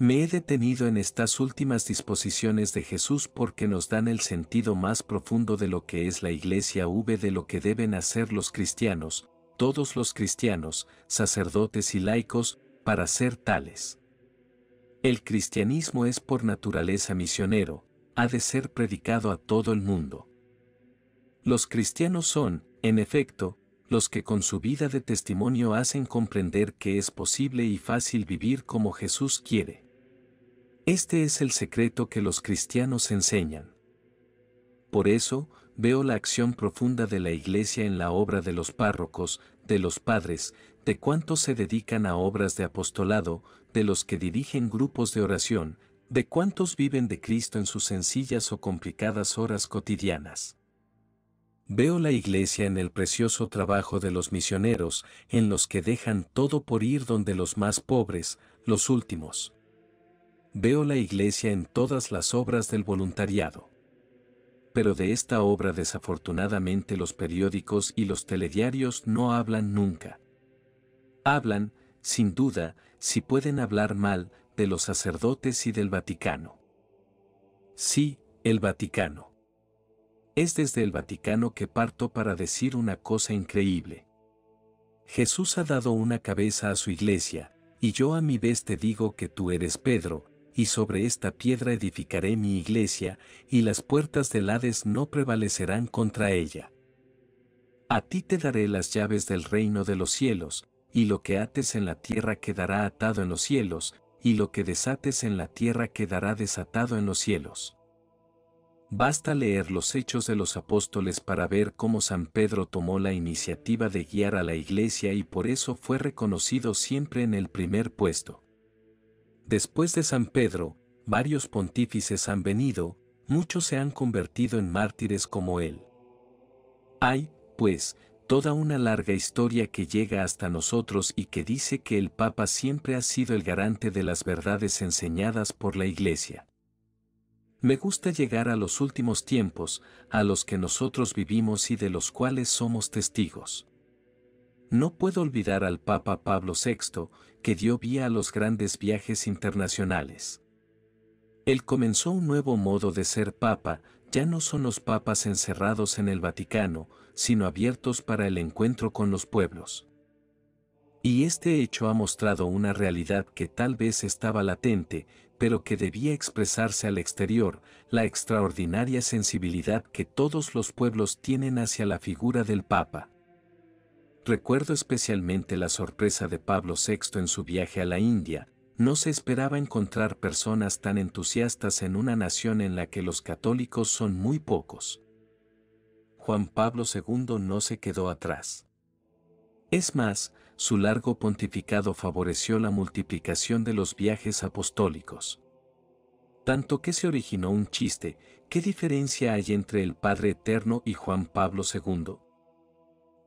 Me he detenido en estas últimas disposiciones de Jesús porque nos dan el sentido más profundo de lo que es la iglesia V de lo que deben hacer los cristianos, todos los cristianos, sacerdotes y laicos, para ser tales. El cristianismo es por naturaleza misionero, ha de ser predicado a todo el mundo. Los cristianos son, en efecto, los que con su vida de testimonio hacen comprender que es posible y fácil vivir como Jesús quiere. Este es el secreto que los cristianos enseñan. Por eso, veo la acción profunda de la Iglesia en la obra de los párrocos, de los padres, de cuántos se dedican a obras de apostolado, de los que dirigen grupos de oración, de cuántos viven de Cristo en sus sencillas o complicadas horas cotidianas. Veo la iglesia en el precioso trabajo de los misioneros, en los que dejan todo por ir donde los más pobres, los últimos. Veo la iglesia en todas las obras del voluntariado. Pero de esta obra desafortunadamente los periódicos y los telediarios no hablan nunca. Hablan, sin duda, si pueden hablar mal, de los sacerdotes y del Vaticano. Sí, el Vaticano. Es desde el Vaticano que parto para decir una cosa increíble. Jesús ha dado una cabeza a su iglesia, y yo a mi vez te digo que tú eres Pedro, y sobre esta piedra edificaré mi iglesia, y las puertas del Hades no prevalecerán contra ella. A ti te daré las llaves del reino de los cielos, y lo que ates en la tierra quedará atado en los cielos, y lo que desates en la tierra quedará desatado en los cielos. Basta leer los hechos de los apóstoles para ver cómo San Pedro tomó la iniciativa de guiar a la iglesia y por eso fue reconocido siempre en el primer puesto. Después de San Pedro, varios pontífices han venido, muchos se han convertido en mártires como él. Hay, pues, toda una larga historia que llega hasta nosotros y que dice que el Papa siempre ha sido el garante de las verdades enseñadas por la Iglesia. Me gusta llegar a los últimos tiempos, a los que nosotros vivimos y de los cuales somos testigos. No puedo olvidar al Papa Pablo VI, que dio vía a los grandes viajes internacionales. Él comenzó un nuevo modo de ser papa, ya no son los papas encerrados en el Vaticano, sino abiertos para el encuentro con los pueblos. Y este hecho ha mostrado una realidad que tal vez estaba latente, pero que debía expresarse al exterior, la extraordinaria sensibilidad que todos los pueblos tienen hacia la figura del Papa. Recuerdo especialmente la sorpresa de Pablo VI en su viaje a la India, no se esperaba encontrar personas tan entusiastas en una nación en la que los católicos son muy pocos. Juan Pablo II no se quedó atrás. Es más, su largo pontificado favoreció la multiplicación de los viajes apostólicos. Tanto que se originó un chiste, ¿qué diferencia hay entre el Padre Eterno y Juan Pablo II?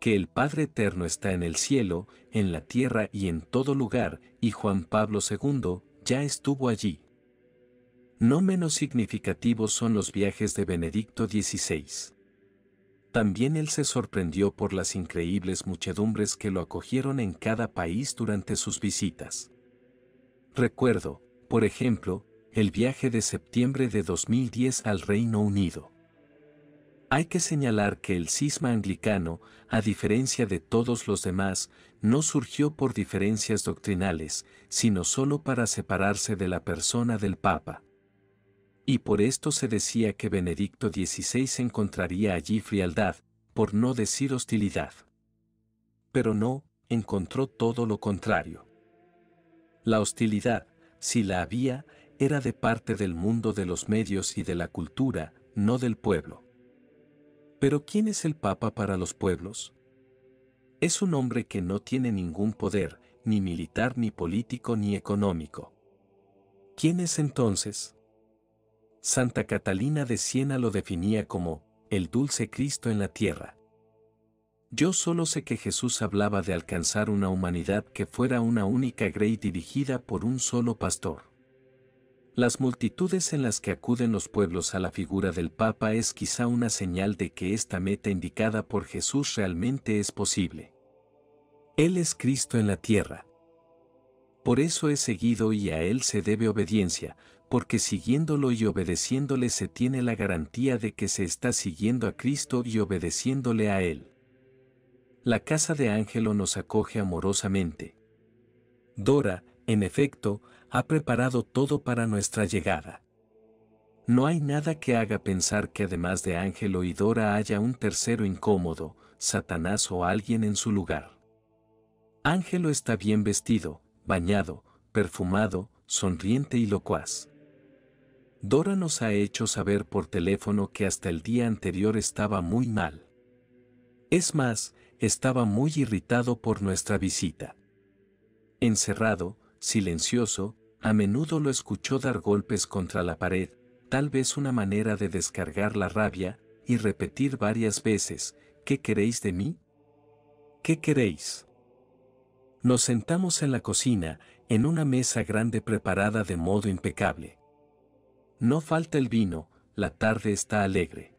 que el Padre Eterno está en el cielo, en la tierra y en todo lugar, y Juan Pablo II ya estuvo allí. No menos significativos son los viajes de Benedicto XVI. También él se sorprendió por las increíbles muchedumbres que lo acogieron en cada país durante sus visitas. Recuerdo, por ejemplo, el viaje de septiembre de 2010 al Reino Unido. Hay que señalar que el cisma anglicano, a diferencia de todos los demás, no surgió por diferencias doctrinales, sino solo para separarse de la persona del Papa. Y por esto se decía que Benedicto XVI encontraría allí frialdad, por no decir hostilidad. Pero no, encontró todo lo contrario. La hostilidad, si la había, era de parte del mundo de los medios y de la cultura, no del pueblo. Pero ¿quién es el Papa para los pueblos? Es un hombre que no tiene ningún poder, ni militar, ni político, ni económico. ¿Quién es entonces? Santa Catalina de Siena lo definía como el dulce Cristo en la tierra. Yo solo sé que Jesús hablaba de alcanzar una humanidad que fuera una única grey dirigida por un solo pastor. Las multitudes en las que acuden los pueblos a la figura del Papa es quizá una señal de que esta meta indicada por Jesús realmente es posible. Él es Cristo en la tierra. Por eso es seguido y a Él se debe obediencia, porque siguiéndolo y obedeciéndole se tiene la garantía de que se está siguiendo a Cristo y obedeciéndole a Él. La casa de Ángelo nos acoge amorosamente. Dora, en efecto, ha preparado todo para nuestra llegada. No hay nada que haga pensar que además de Ángelo y Dora haya un tercero incómodo, Satanás o alguien en su lugar. Ángelo está bien vestido, bañado, perfumado, sonriente y locuaz. Dora nos ha hecho saber por teléfono que hasta el día anterior estaba muy mal. Es más, estaba muy irritado por nuestra visita. Encerrado, silencioso, a menudo lo escuchó dar golpes contra la pared, tal vez una manera de descargar la rabia, y repetir varias veces, ¿qué queréis de mí? ¿Qué queréis? Nos sentamos en la cocina, en una mesa grande preparada de modo impecable. No falta el vino, la tarde está alegre.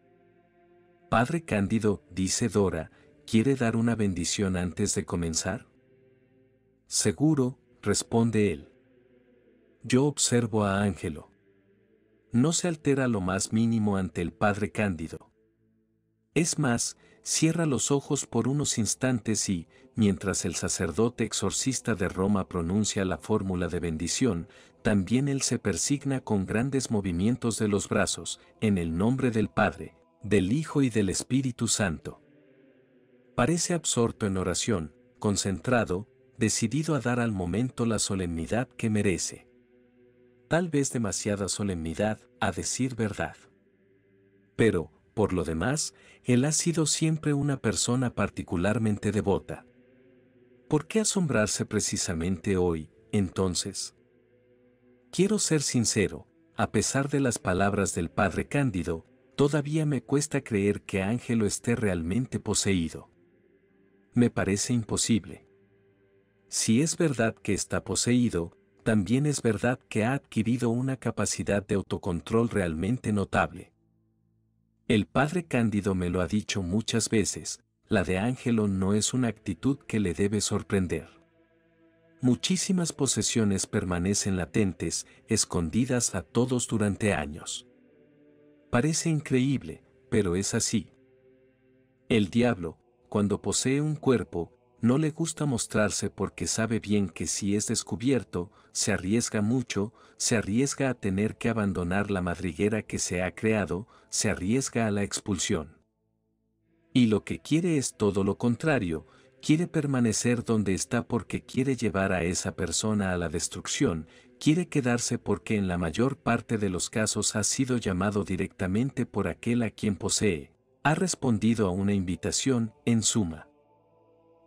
Padre Cándido, dice Dora, ¿quiere dar una bendición antes de comenzar? Seguro, responde él. Yo observo a Ángelo. No se altera lo más mínimo ante el Padre Cándido. Es más, cierra los ojos por unos instantes y, mientras el sacerdote exorcista de Roma pronuncia la fórmula de bendición, también él se persigna con grandes movimientos de los brazos, en el nombre del Padre, del Hijo y del Espíritu Santo. Parece absorto en oración, concentrado, decidido a dar al momento la solemnidad que merece. Tal vez demasiada solemnidad, a decir verdad. Pero, por lo demás, él ha sido siempre una persona particularmente devota. ¿Por qué asombrarse precisamente hoy, entonces? Quiero ser sincero, a pesar de las palabras del padre Cándido, todavía me cuesta creer que Ángelo esté realmente poseído. Me parece imposible. Si es verdad que está poseído, también es verdad que ha adquirido una capacidad de autocontrol realmente notable. El padre Cándido me lo ha dicho muchas veces, la de Ángelo no es una actitud que le debe sorprender. Muchísimas posesiones permanecen latentes, escondidas a todos durante años. Parece increíble, pero es así. El diablo, cuando posee un cuerpo, no le gusta mostrarse porque sabe bien que si es descubierto, se arriesga mucho, se arriesga a tener que abandonar la madriguera que se ha creado, se arriesga a la expulsión. Y lo que quiere es todo lo contrario, quiere permanecer donde está porque quiere llevar a esa persona a la destrucción, quiere quedarse porque en la mayor parte de los casos ha sido llamado directamente por aquel a quien posee, ha respondido a una invitación, en suma.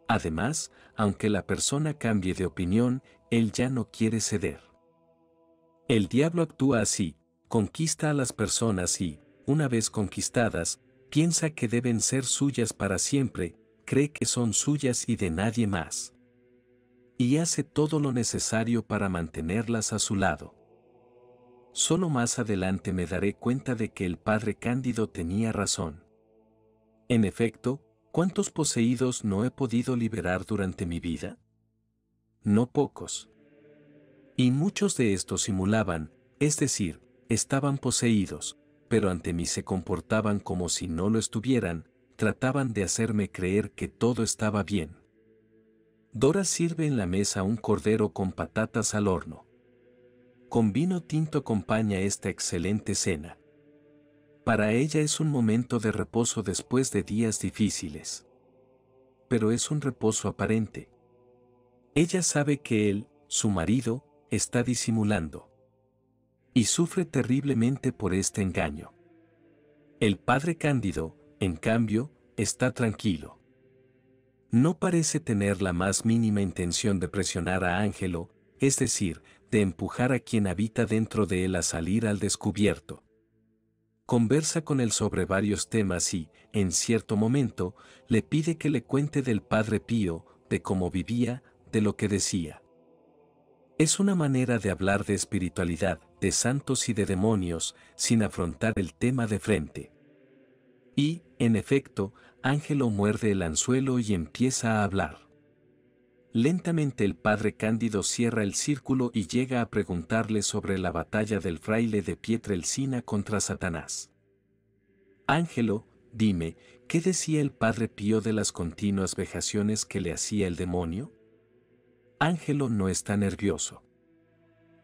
Además, aunque la persona cambie de opinión, él ya no quiere ceder. El diablo actúa así, conquista a las personas y, una vez conquistadas, piensa que deben ser suyas para siempre, cree que son suyas y de nadie más. Y hace todo lo necesario para mantenerlas a su lado. Solo más adelante me daré cuenta de que el padre Cándido tenía razón. En efecto, ¿Cuántos poseídos no he podido liberar durante mi vida? No pocos. Y muchos de estos simulaban, es decir, estaban poseídos, pero ante mí se comportaban como si no lo estuvieran, trataban de hacerme creer que todo estaba bien. Dora sirve en la mesa un cordero con patatas al horno. Con vino tinto acompaña esta excelente cena. Para ella es un momento de reposo después de días difíciles. Pero es un reposo aparente. Ella sabe que él, su marido, está disimulando. Y sufre terriblemente por este engaño. El padre Cándido, en cambio, está tranquilo. No parece tener la más mínima intención de presionar a Ángelo, es decir, de empujar a quien habita dentro de él a salir al descubierto conversa con él sobre varios temas y, en cierto momento, le pide que le cuente del Padre Pío, de cómo vivía, de lo que decía. Es una manera de hablar de espiritualidad, de santos y de demonios, sin afrontar el tema de frente. Y, en efecto, Ángelo muerde el anzuelo y empieza a hablar. Lentamente el padre Cándido cierra el círculo y llega a preguntarle sobre la batalla del fraile de Pietrelcina contra Satanás. Ángelo, dime, ¿qué decía el padre Pío de las continuas vejaciones que le hacía el demonio? Ángelo no está nervioso.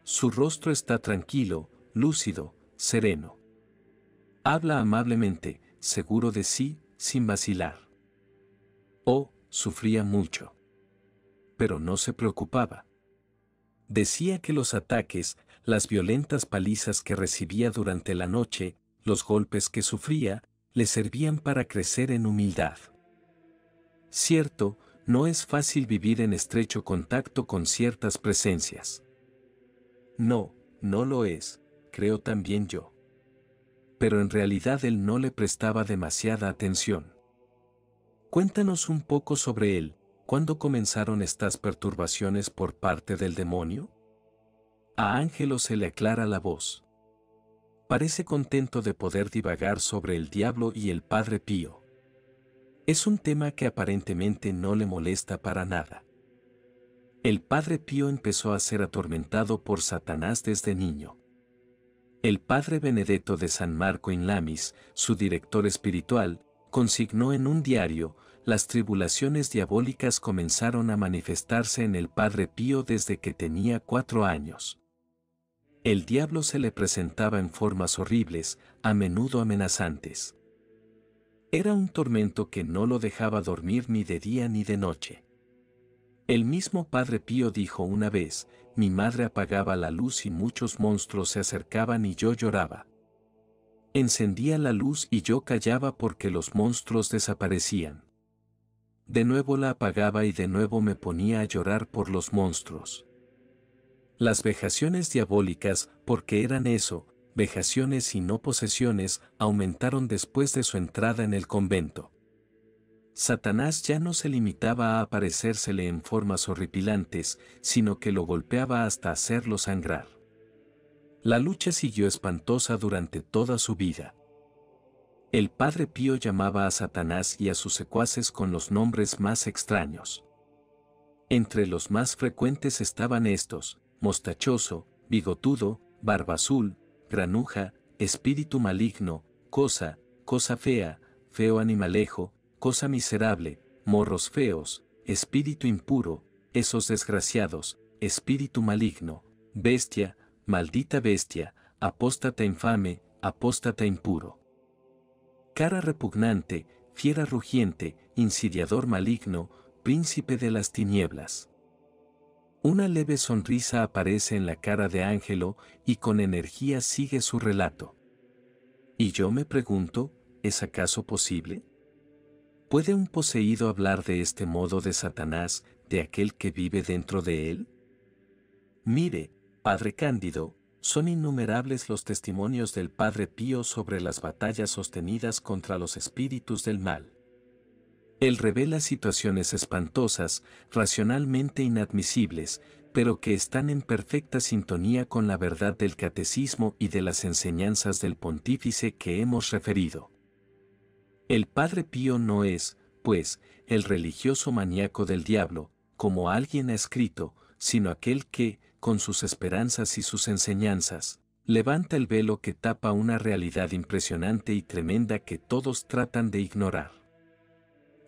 Su rostro está tranquilo, lúcido, sereno. Habla amablemente, seguro de sí, sin vacilar. Oh, sufría mucho pero no se preocupaba. Decía que los ataques, las violentas palizas que recibía durante la noche, los golpes que sufría, le servían para crecer en humildad. Cierto, no es fácil vivir en estrecho contacto con ciertas presencias. No, no lo es, creo también yo. Pero en realidad él no le prestaba demasiada atención. Cuéntanos un poco sobre él, ¿Cuándo comenzaron estas perturbaciones por parte del demonio? A Ángelo se le aclara la voz. Parece contento de poder divagar sobre el diablo y el Padre Pío. Es un tema que aparentemente no le molesta para nada. El Padre Pío empezó a ser atormentado por Satanás desde niño. El Padre Benedetto de San Marco in Lamis, su director espiritual, consignó en un diario las tribulaciones diabólicas comenzaron a manifestarse en el Padre Pío desde que tenía cuatro años. El diablo se le presentaba en formas horribles, a menudo amenazantes. Era un tormento que no lo dejaba dormir ni de día ni de noche. El mismo Padre Pío dijo una vez, mi madre apagaba la luz y muchos monstruos se acercaban y yo lloraba. Encendía la luz y yo callaba porque los monstruos desaparecían de nuevo la apagaba y de nuevo me ponía a llorar por los monstruos. Las vejaciones diabólicas, porque eran eso, vejaciones y no posesiones, aumentaron después de su entrada en el convento. Satanás ya no se limitaba a aparecérsele en formas horripilantes, sino que lo golpeaba hasta hacerlo sangrar. La lucha siguió espantosa durante toda su vida. El padre Pío llamaba a Satanás y a sus secuaces con los nombres más extraños. Entre los más frecuentes estaban estos, mostachoso, bigotudo, barba azul, granuja, espíritu maligno, cosa, cosa fea, feo animalejo, cosa miserable, morros feos, espíritu impuro, esos desgraciados, espíritu maligno, bestia, maldita bestia, apóstata infame, apóstata impuro cara repugnante, fiera rugiente, insidiador maligno, príncipe de las tinieblas. Una leve sonrisa aparece en la cara de Ángelo y con energía sigue su relato. Y yo me pregunto, ¿es acaso posible? ¿Puede un poseído hablar de este modo de Satanás, de aquel que vive dentro de él? Mire, Padre Cándido, son innumerables los testimonios del Padre Pío sobre las batallas sostenidas contra los espíritus del mal. Él revela situaciones espantosas, racionalmente inadmisibles, pero que están en perfecta sintonía con la verdad del catecismo y de las enseñanzas del pontífice que hemos referido. El Padre Pío no es, pues, el religioso maníaco del diablo, como alguien ha escrito, sino aquel que, con sus esperanzas y sus enseñanzas, levanta el velo que tapa una realidad impresionante y tremenda que todos tratan de ignorar.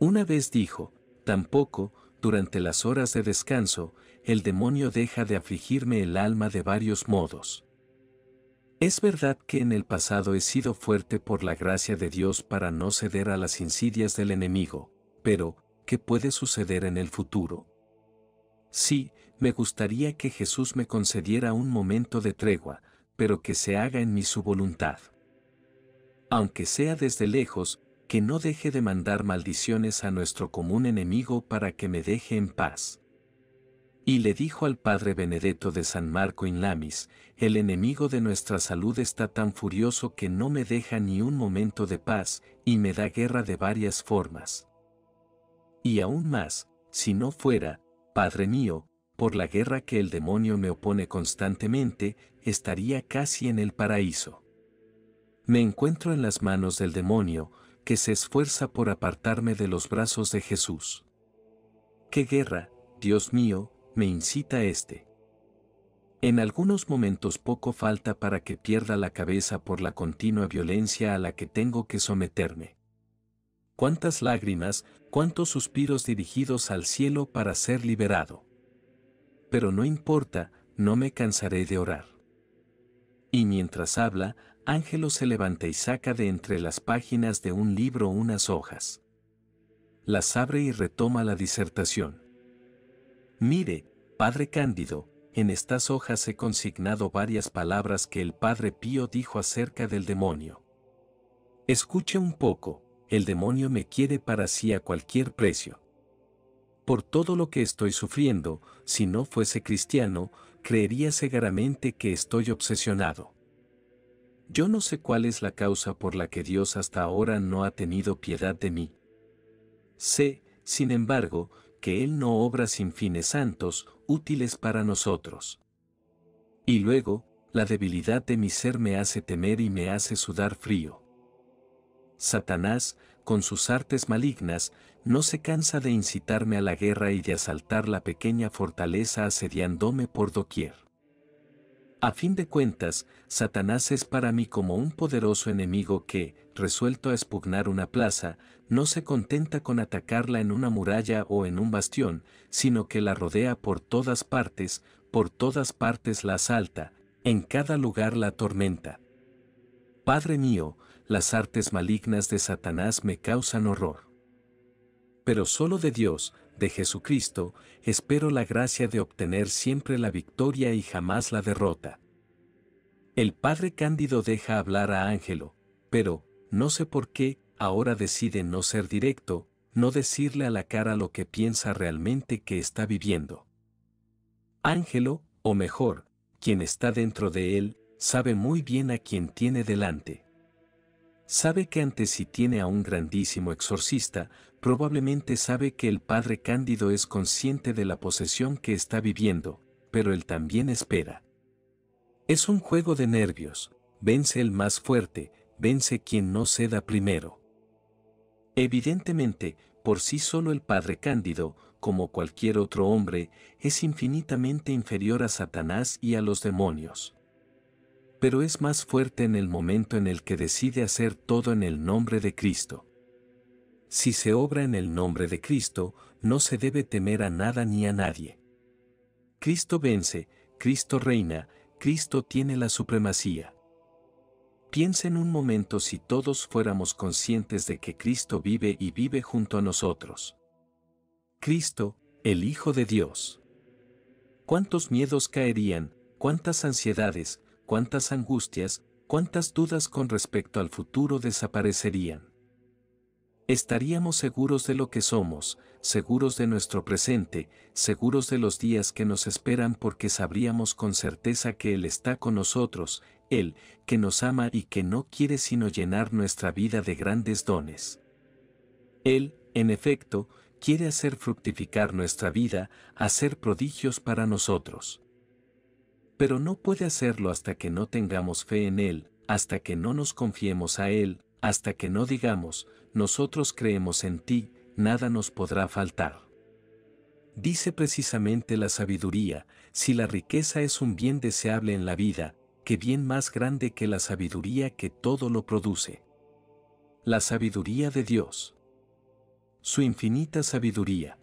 Una vez dijo, tampoco, durante las horas de descanso, el demonio deja de afligirme el alma de varios modos. Es verdad que en el pasado he sido fuerte por la gracia de Dios para no ceder a las insidias del enemigo, pero, ¿qué puede suceder en el futuro? Sí, me gustaría que Jesús me concediera un momento de tregua, pero que se haga en mí su voluntad. Aunque sea desde lejos, que no deje de mandar maldiciones a nuestro común enemigo para que me deje en paz. Y le dijo al padre Benedetto de San Marco in Lamis, el enemigo de nuestra salud está tan furioso que no me deja ni un momento de paz y me da guerra de varias formas. Y aún más, si no fuera, Padre mío, por la guerra que el demonio me opone constantemente, estaría casi en el paraíso. Me encuentro en las manos del demonio, que se esfuerza por apartarme de los brazos de Jesús. ¿Qué guerra, Dios mío, me incita este? En algunos momentos poco falta para que pierda la cabeza por la continua violencia a la que tengo que someterme. Cuántas lágrimas, cuántos suspiros dirigidos al cielo para ser liberado pero no importa, no me cansaré de orar. Y mientras habla, Ángelo se levanta y saca de entre las páginas de un libro unas hojas. Las abre y retoma la disertación. Mire, Padre Cándido, en estas hojas he consignado varias palabras que el Padre Pío dijo acerca del demonio. Escuche un poco, el demonio me quiere para sí a cualquier precio por todo lo que estoy sufriendo, si no fuese cristiano, creería cegaramente que estoy obsesionado. Yo no sé cuál es la causa por la que Dios hasta ahora no ha tenido piedad de mí. Sé, sin embargo, que Él no obra sin fines santos, útiles para nosotros. Y luego, la debilidad de mi ser me hace temer y me hace sudar frío. Satanás, con sus artes malignas, no se cansa de incitarme a la guerra y de asaltar la pequeña fortaleza asediándome por doquier. A fin de cuentas, Satanás es para mí como un poderoso enemigo que, resuelto a expugnar una plaza, no se contenta con atacarla en una muralla o en un bastión, sino que la rodea por todas partes, por todas partes la asalta, en cada lugar la tormenta. Padre mío, las artes malignas de Satanás me causan horror. Pero solo de Dios, de Jesucristo, espero la gracia de obtener siempre la victoria y jamás la derrota. El padre Cándido deja hablar a Ángelo, pero, no sé por qué, ahora decide no ser directo, no decirle a la cara lo que piensa realmente que está viviendo. Ángelo, o mejor, quien está dentro de él, sabe muy bien a quien tiene delante. Sabe que antes si tiene a un grandísimo exorcista, probablemente sabe que el padre Cándido es consciente de la posesión que está viviendo, pero él también espera. Es un juego de nervios, vence el más fuerte, vence quien no ceda primero. Evidentemente, por sí solo el Padre Cándido, como cualquier otro hombre, es infinitamente inferior a Satanás y a los demonios pero es más fuerte en el momento en el que decide hacer todo en el nombre de Cristo. Si se obra en el nombre de Cristo, no se debe temer a nada ni a nadie. Cristo vence, Cristo reina, Cristo tiene la supremacía. piensen en un momento si todos fuéramos conscientes de que Cristo vive y vive junto a nosotros. Cristo, el Hijo de Dios. ¿Cuántos miedos caerían, cuántas ansiedades, cuántas angustias, cuántas dudas con respecto al futuro desaparecerían. Estaríamos seguros de lo que somos, seguros de nuestro presente, seguros de los días que nos esperan porque sabríamos con certeza que Él está con nosotros, Él, que nos ama y que no quiere sino llenar nuestra vida de grandes dones. Él, en efecto, quiere hacer fructificar nuestra vida, hacer prodigios para nosotros pero no puede hacerlo hasta que no tengamos fe en Él, hasta que no nos confiemos a Él, hasta que no digamos, nosotros creemos en ti, nada nos podrá faltar. Dice precisamente la sabiduría, si la riqueza es un bien deseable en la vida, que bien más grande que la sabiduría que todo lo produce. La sabiduría de Dios. Su infinita sabiduría.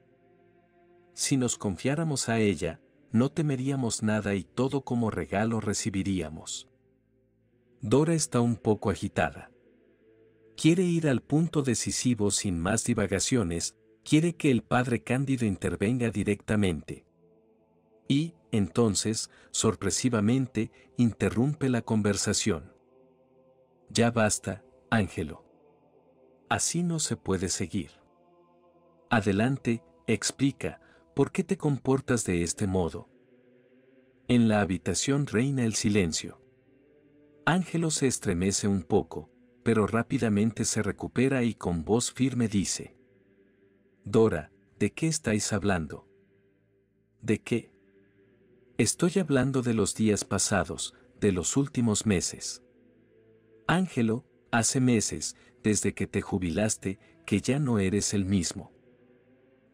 Si nos confiáramos a ella, no temeríamos nada y todo como regalo recibiríamos. Dora está un poco agitada. Quiere ir al punto decisivo sin más divagaciones, quiere que el padre Cándido intervenga directamente. Y, entonces, sorpresivamente, interrumpe la conversación. Ya basta, Ángelo. Así no se puede seguir. Adelante, explica, ¿Por qué te comportas de este modo? En la habitación reina el silencio. Ángelo se estremece un poco, pero rápidamente se recupera y con voz firme dice, Dora, ¿de qué estáis hablando? ¿De qué? Estoy hablando de los días pasados, de los últimos meses. Ángelo, hace meses, desde que te jubilaste, que ya no eres el mismo.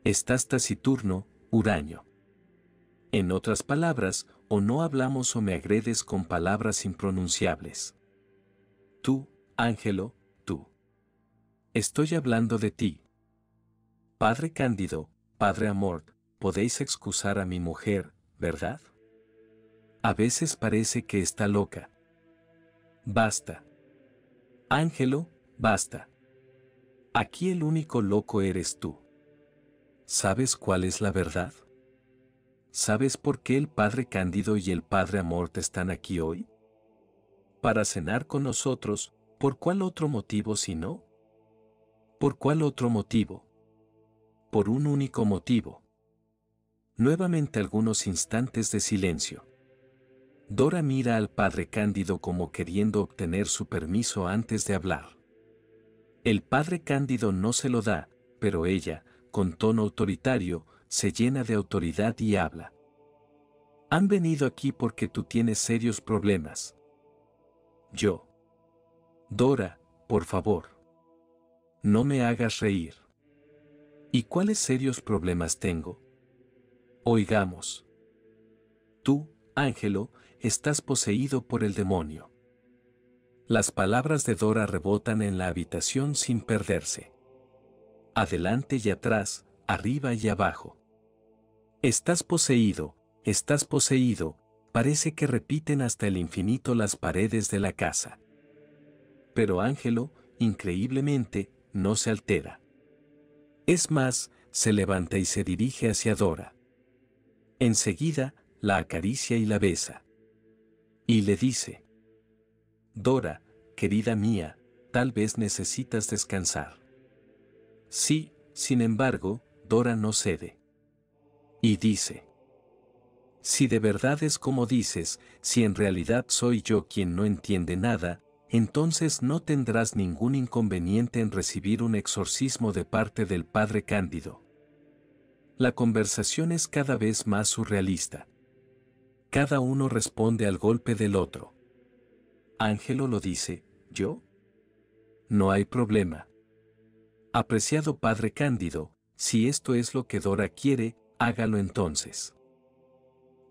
Estás taciturno, Uraño, En otras palabras, o no hablamos o me agredes con palabras impronunciables. Tú, Ángelo, tú. Estoy hablando de ti. Padre Cándido, Padre Amor, podéis excusar a mi mujer, ¿verdad? A veces parece que está loca. Basta. Ángelo, basta. Aquí el único loco eres tú. ¿Sabes cuál es la verdad? ¿Sabes por qué el Padre Cándido y el Padre Amor te están aquí hoy? Para cenar con nosotros, ¿por cuál otro motivo si no? ¿Por cuál otro motivo? Por un único motivo. Nuevamente algunos instantes de silencio. Dora mira al Padre Cándido como queriendo obtener su permiso antes de hablar. El Padre Cándido no se lo da, pero ella, con tono autoritario, se llena de autoridad y habla. Han venido aquí porque tú tienes serios problemas. Yo. Dora, por favor. No me hagas reír. ¿Y cuáles serios problemas tengo? Oigamos. Tú, Ángelo, estás poseído por el demonio. Las palabras de Dora rebotan en la habitación sin perderse adelante y atrás, arriba y abajo. Estás poseído, estás poseído, parece que repiten hasta el infinito las paredes de la casa. Pero Ángelo, increíblemente, no se altera. Es más, se levanta y se dirige hacia Dora. Enseguida, la acaricia y la besa. Y le dice, Dora, querida mía, tal vez necesitas descansar. Sí, sin embargo, Dora no cede. Y dice, si de verdad es como dices, si en realidad soy yo quien no entiende nada, entonces no tendrás ningún inconveniente en recibir un exorcismo de parte del Padre Cándido. La conversación es cada vez más surrealista. Cada uno responde al golpe del otro. Ángelo lo dice, ¿yo? No hay problema. Apreciado Padre Cándido, si esto es lo que Dora quiere, hágalo entonces.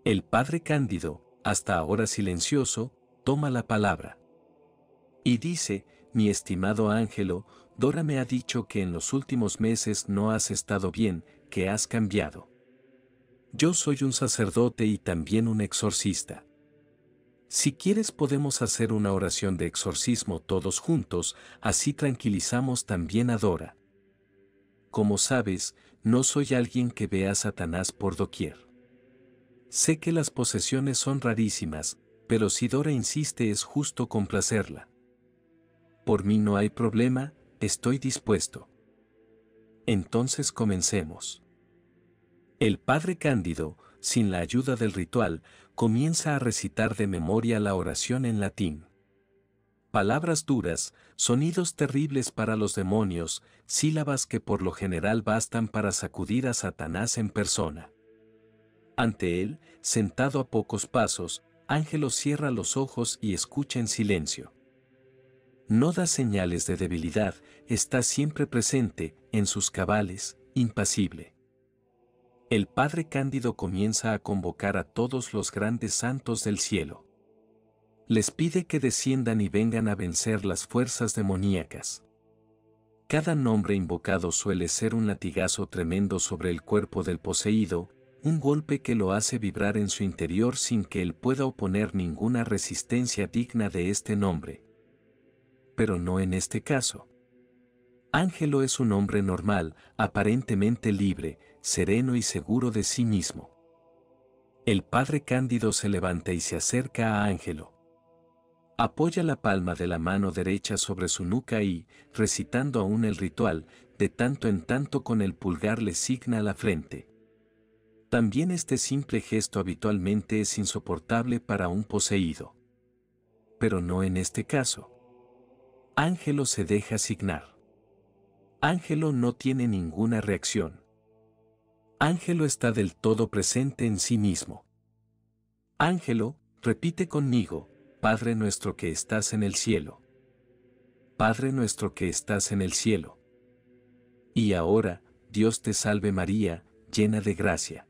El Padre Cándido, hasta ahora silencioso, toma la palabra. Y dice, mi estimado Ángelo, Dora me ha dicho que en los últimos meses no has estado bien, que has cambiado. Yo soy un sacerdote y también un exorcista. Si quieres podemos hacer una oración de exorcismo todos juntos, así tranquilizamos también a Dora. Como sabes, no soy alguien que vea a Satanás por doquier. Sé que las posesiones son rarísimas, pero si Dora insiste es justo complacerla. Por mí no hay problema, estoy dispuesto. Entonces comencemos. El padre Cándido, sin la ayuda del ritual, comienza a recitar de memoria la oración en latín. Palabras duras, sonidos terribles para los demonios, sílabas que por lo general bastan para sacudir a Satanás en persona. Ante él, sentado a pocos pasos, Ángelo cierra los ojos y escucha en silencio. No da señales de debilidad, está siempre presente, en sus cabales, impasible. El Padre Cándido comienza a convocar a todos los grandes santos del cielo les pide que desciendan y vengan a vencer las fuerzas demoníacas. Cada nombre invocado suele ser un latigazo tremendo sobre el cuerpo del poseído, un golpe que lo hace vibrar en su interior sin que él pueda oponer ninguna resistencia digna de este nombre. Pero no en este caso. Ángelo es un hombre normal, aparentemente libre, sereno y seguro de sí mismo. El padre Cándido se levanta y se acerca a Ángelo. Apoya la palma de la mano derecha sobre su nuca y, recitando aún el ritual, de tanto en tanto con el pulgar le signa la frente. También este simple gesto habitualmente es insoportable para un poseído. Pero no en este caso. Ángelo se deja signar. Ángelo no tiene ninguna reacción. Ángelo está del todo presente en sí mismo. Ángelo, repite conmigo, Padre nuestro que estás en el cielo. Padre nuestro que estás en el cielo. Y ahora, Dios te salve María, llena de gracia.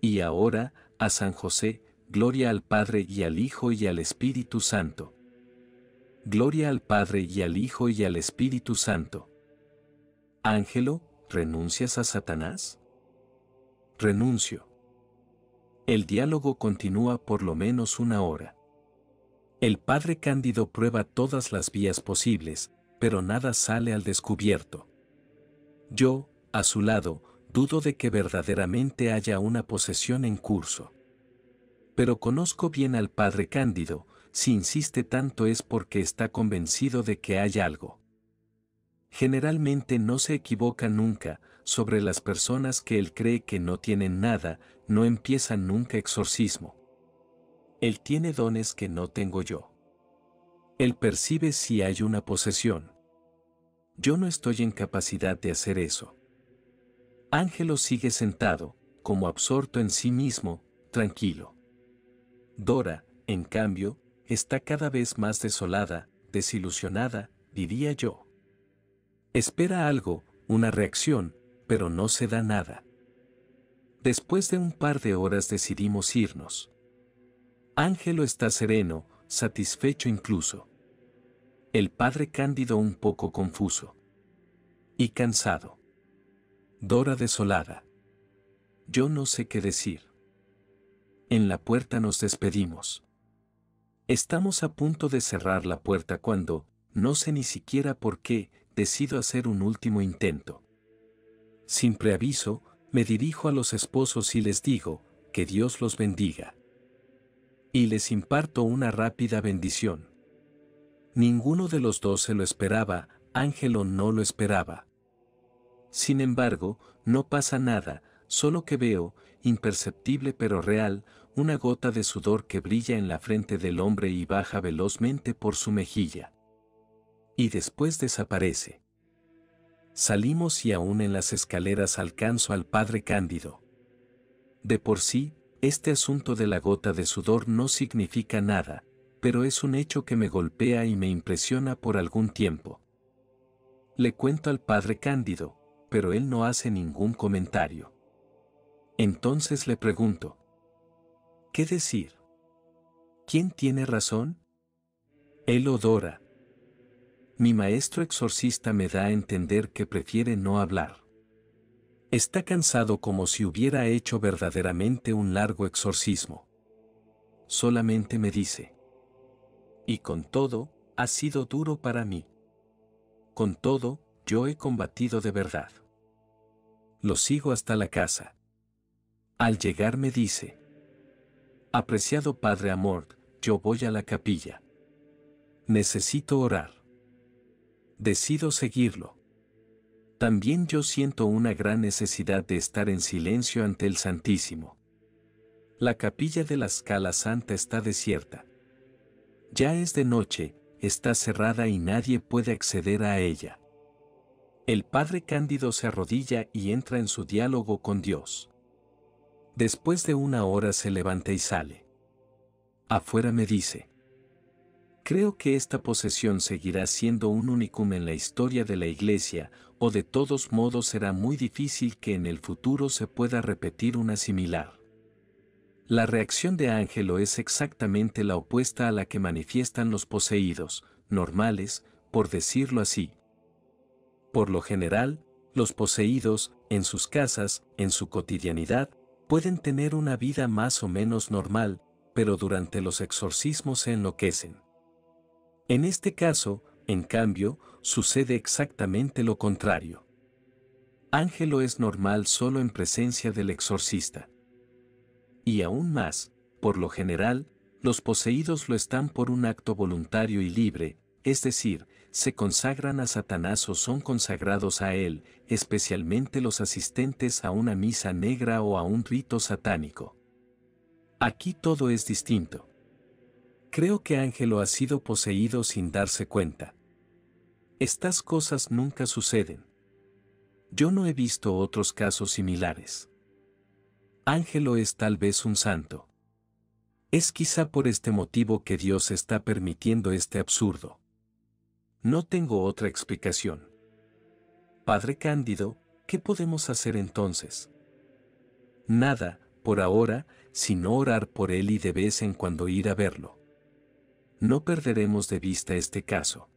Y ahora, a San José, gloria al Padre y al Hijo y al Espíritu Santo. Gloria al Padre y al Hijo y al Espíritu Santo. Ángelo, ¿renuncias a Satanás? Renuncio. El diálogo continúa por lo menos una hora. El padre Cándido prueba todas las vías posibles, pero nada sale al descubierto. Yo, a su lado, dudo de que verdaderamente haya una posesión en curso. Pero conozco bien al padre Cándido, si insiste tanto es porque está convencido de que hay algo. Generalmente no se equivoca nunca, sobre las personas que él cree que no tienen nada, no empieza nunca exorcismo. Él tiene dones que no tengo yo. Él percibe si hay una posesión. Yo no estoy en capacidad de hacer eso. Ángelo sigue sentado, como absorto en sí mismo, tranquilo. Dora, en cambio, está cada vez más desolada, desilusionada, diría yo. Espera algo, una reacción, pero no se da nada. Después de un par de horas decidimos irnos. Ángelo está sereno, satisfecho incluso. El padre Cándido un poco confuso. Y cansado. Dora desolada. Yo no sé qué decir. En la puerta nos despedimos. Estamos a punto de cerrar la puerta cuando, no sé ni siquiera por qué, decido hacer un último intento. Sin preaviso, me dirijo a los esposos y les digo, que Dios los bendiga y les imparto una rápida bendición. Ninguno de los dos se lo esperaba, Ángelo no lo esperaba. Sin embargo, no pasa nada, solo que veo, imperceptible pero real, una gota de sudor que brilla en la frente del hombre y baja velozmente por su mejilla. Y después desaparece. Salimos y aún en las escaleras alcanzo al padre Cándido. De por sí, este asunto de la gota de sudor no significa nada, pero es un hecho que me golpea y me impresiona por algún tiempo. Le cuento al padre Cándido, pero él no hace ningún comentario. Entonces le pregunto, ¿qué decir? ¿Quién tiene razón? Él odora. Mi maestro exorcista me da a entender que prefiere no hablar. Está cansado como si hubiera hecho verdaderamente un largo exorcismo. Solamente me dice. Y con todo, ha sido duro para mí. Con todo, yo he combatido de verdad. Lo sigo hasta la casa. Al llegar me dice, Apreciado Padre Amor, yo voy a la capilla. Necesito orar. Decido seguirlo. También yo siento una gran necesidad de estar en silencio ante el Santísimo. La capilla de la Escala Santa está desierta. Ya es de noche, está cerrada y nadie puede acceder a ella. El Padre Cándido se arrodilla y entra en su diálogo con Dios. Después de una hora se levanta y sale. Afuera me dice, Creo que esta posesión seguirá siendo un unicum en la historia de la Iglesia, o de todos modos será muy difícil que en el futuro se pueda repetir una similar. La reacción de Ángelo es exactamente la opuesta a la que manifiestan los poseídos, normales, por decirlo así. Por lo general, los poseídos, en sus casas, en su cotidianidad, pueden tener una vida más o menos normal, pero durante los exorcismos se enloquecen. En este caso, en cambio, sucede exactamente lo contrario. Ángelo es normal solo en presencia del exorcista. Y aún más, por lo general, los poseídos lo están por un acto voluntario y libre, es decir, se consagran a Satanás o son consagrados a él, especialmente los asistentes a una misa negra o a un rito satánico. Aquí todo es distinto. Creo que Ángelo ha sido poseído sin darse cuenta. Estas cosas nunca suceden. Yo no he visto otros casos similares. Ángelo es tal vez un santo. Es quizá por este motivo que Dios está permitiendo este absurdo. No tengo otra explicación. Padre Cándido, ¿qué podemos hacer entonces? Nada, por ahora, sino orar por él y de vez en cuando ir a verlo no perderemos de vista este caso.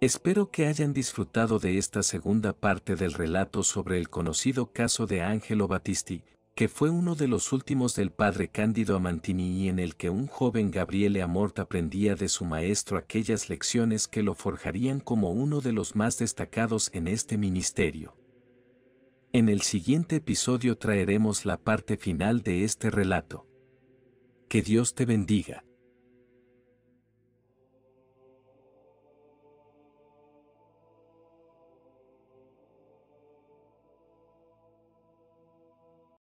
Espero que hayan disfrutado de esta segunda parte del relato sobre el conocido caso de Angelo Battisti, que fue uno de los últimos del padre Cándido Amantini y en el que un joven Gabriele Amort aprendía de su maestro aquellas lecciones que lo forjarían como uno de los más destacados en este ministerio. En el siguiente episodio traeremos la parte final de este relato. Que Dios te bendiga.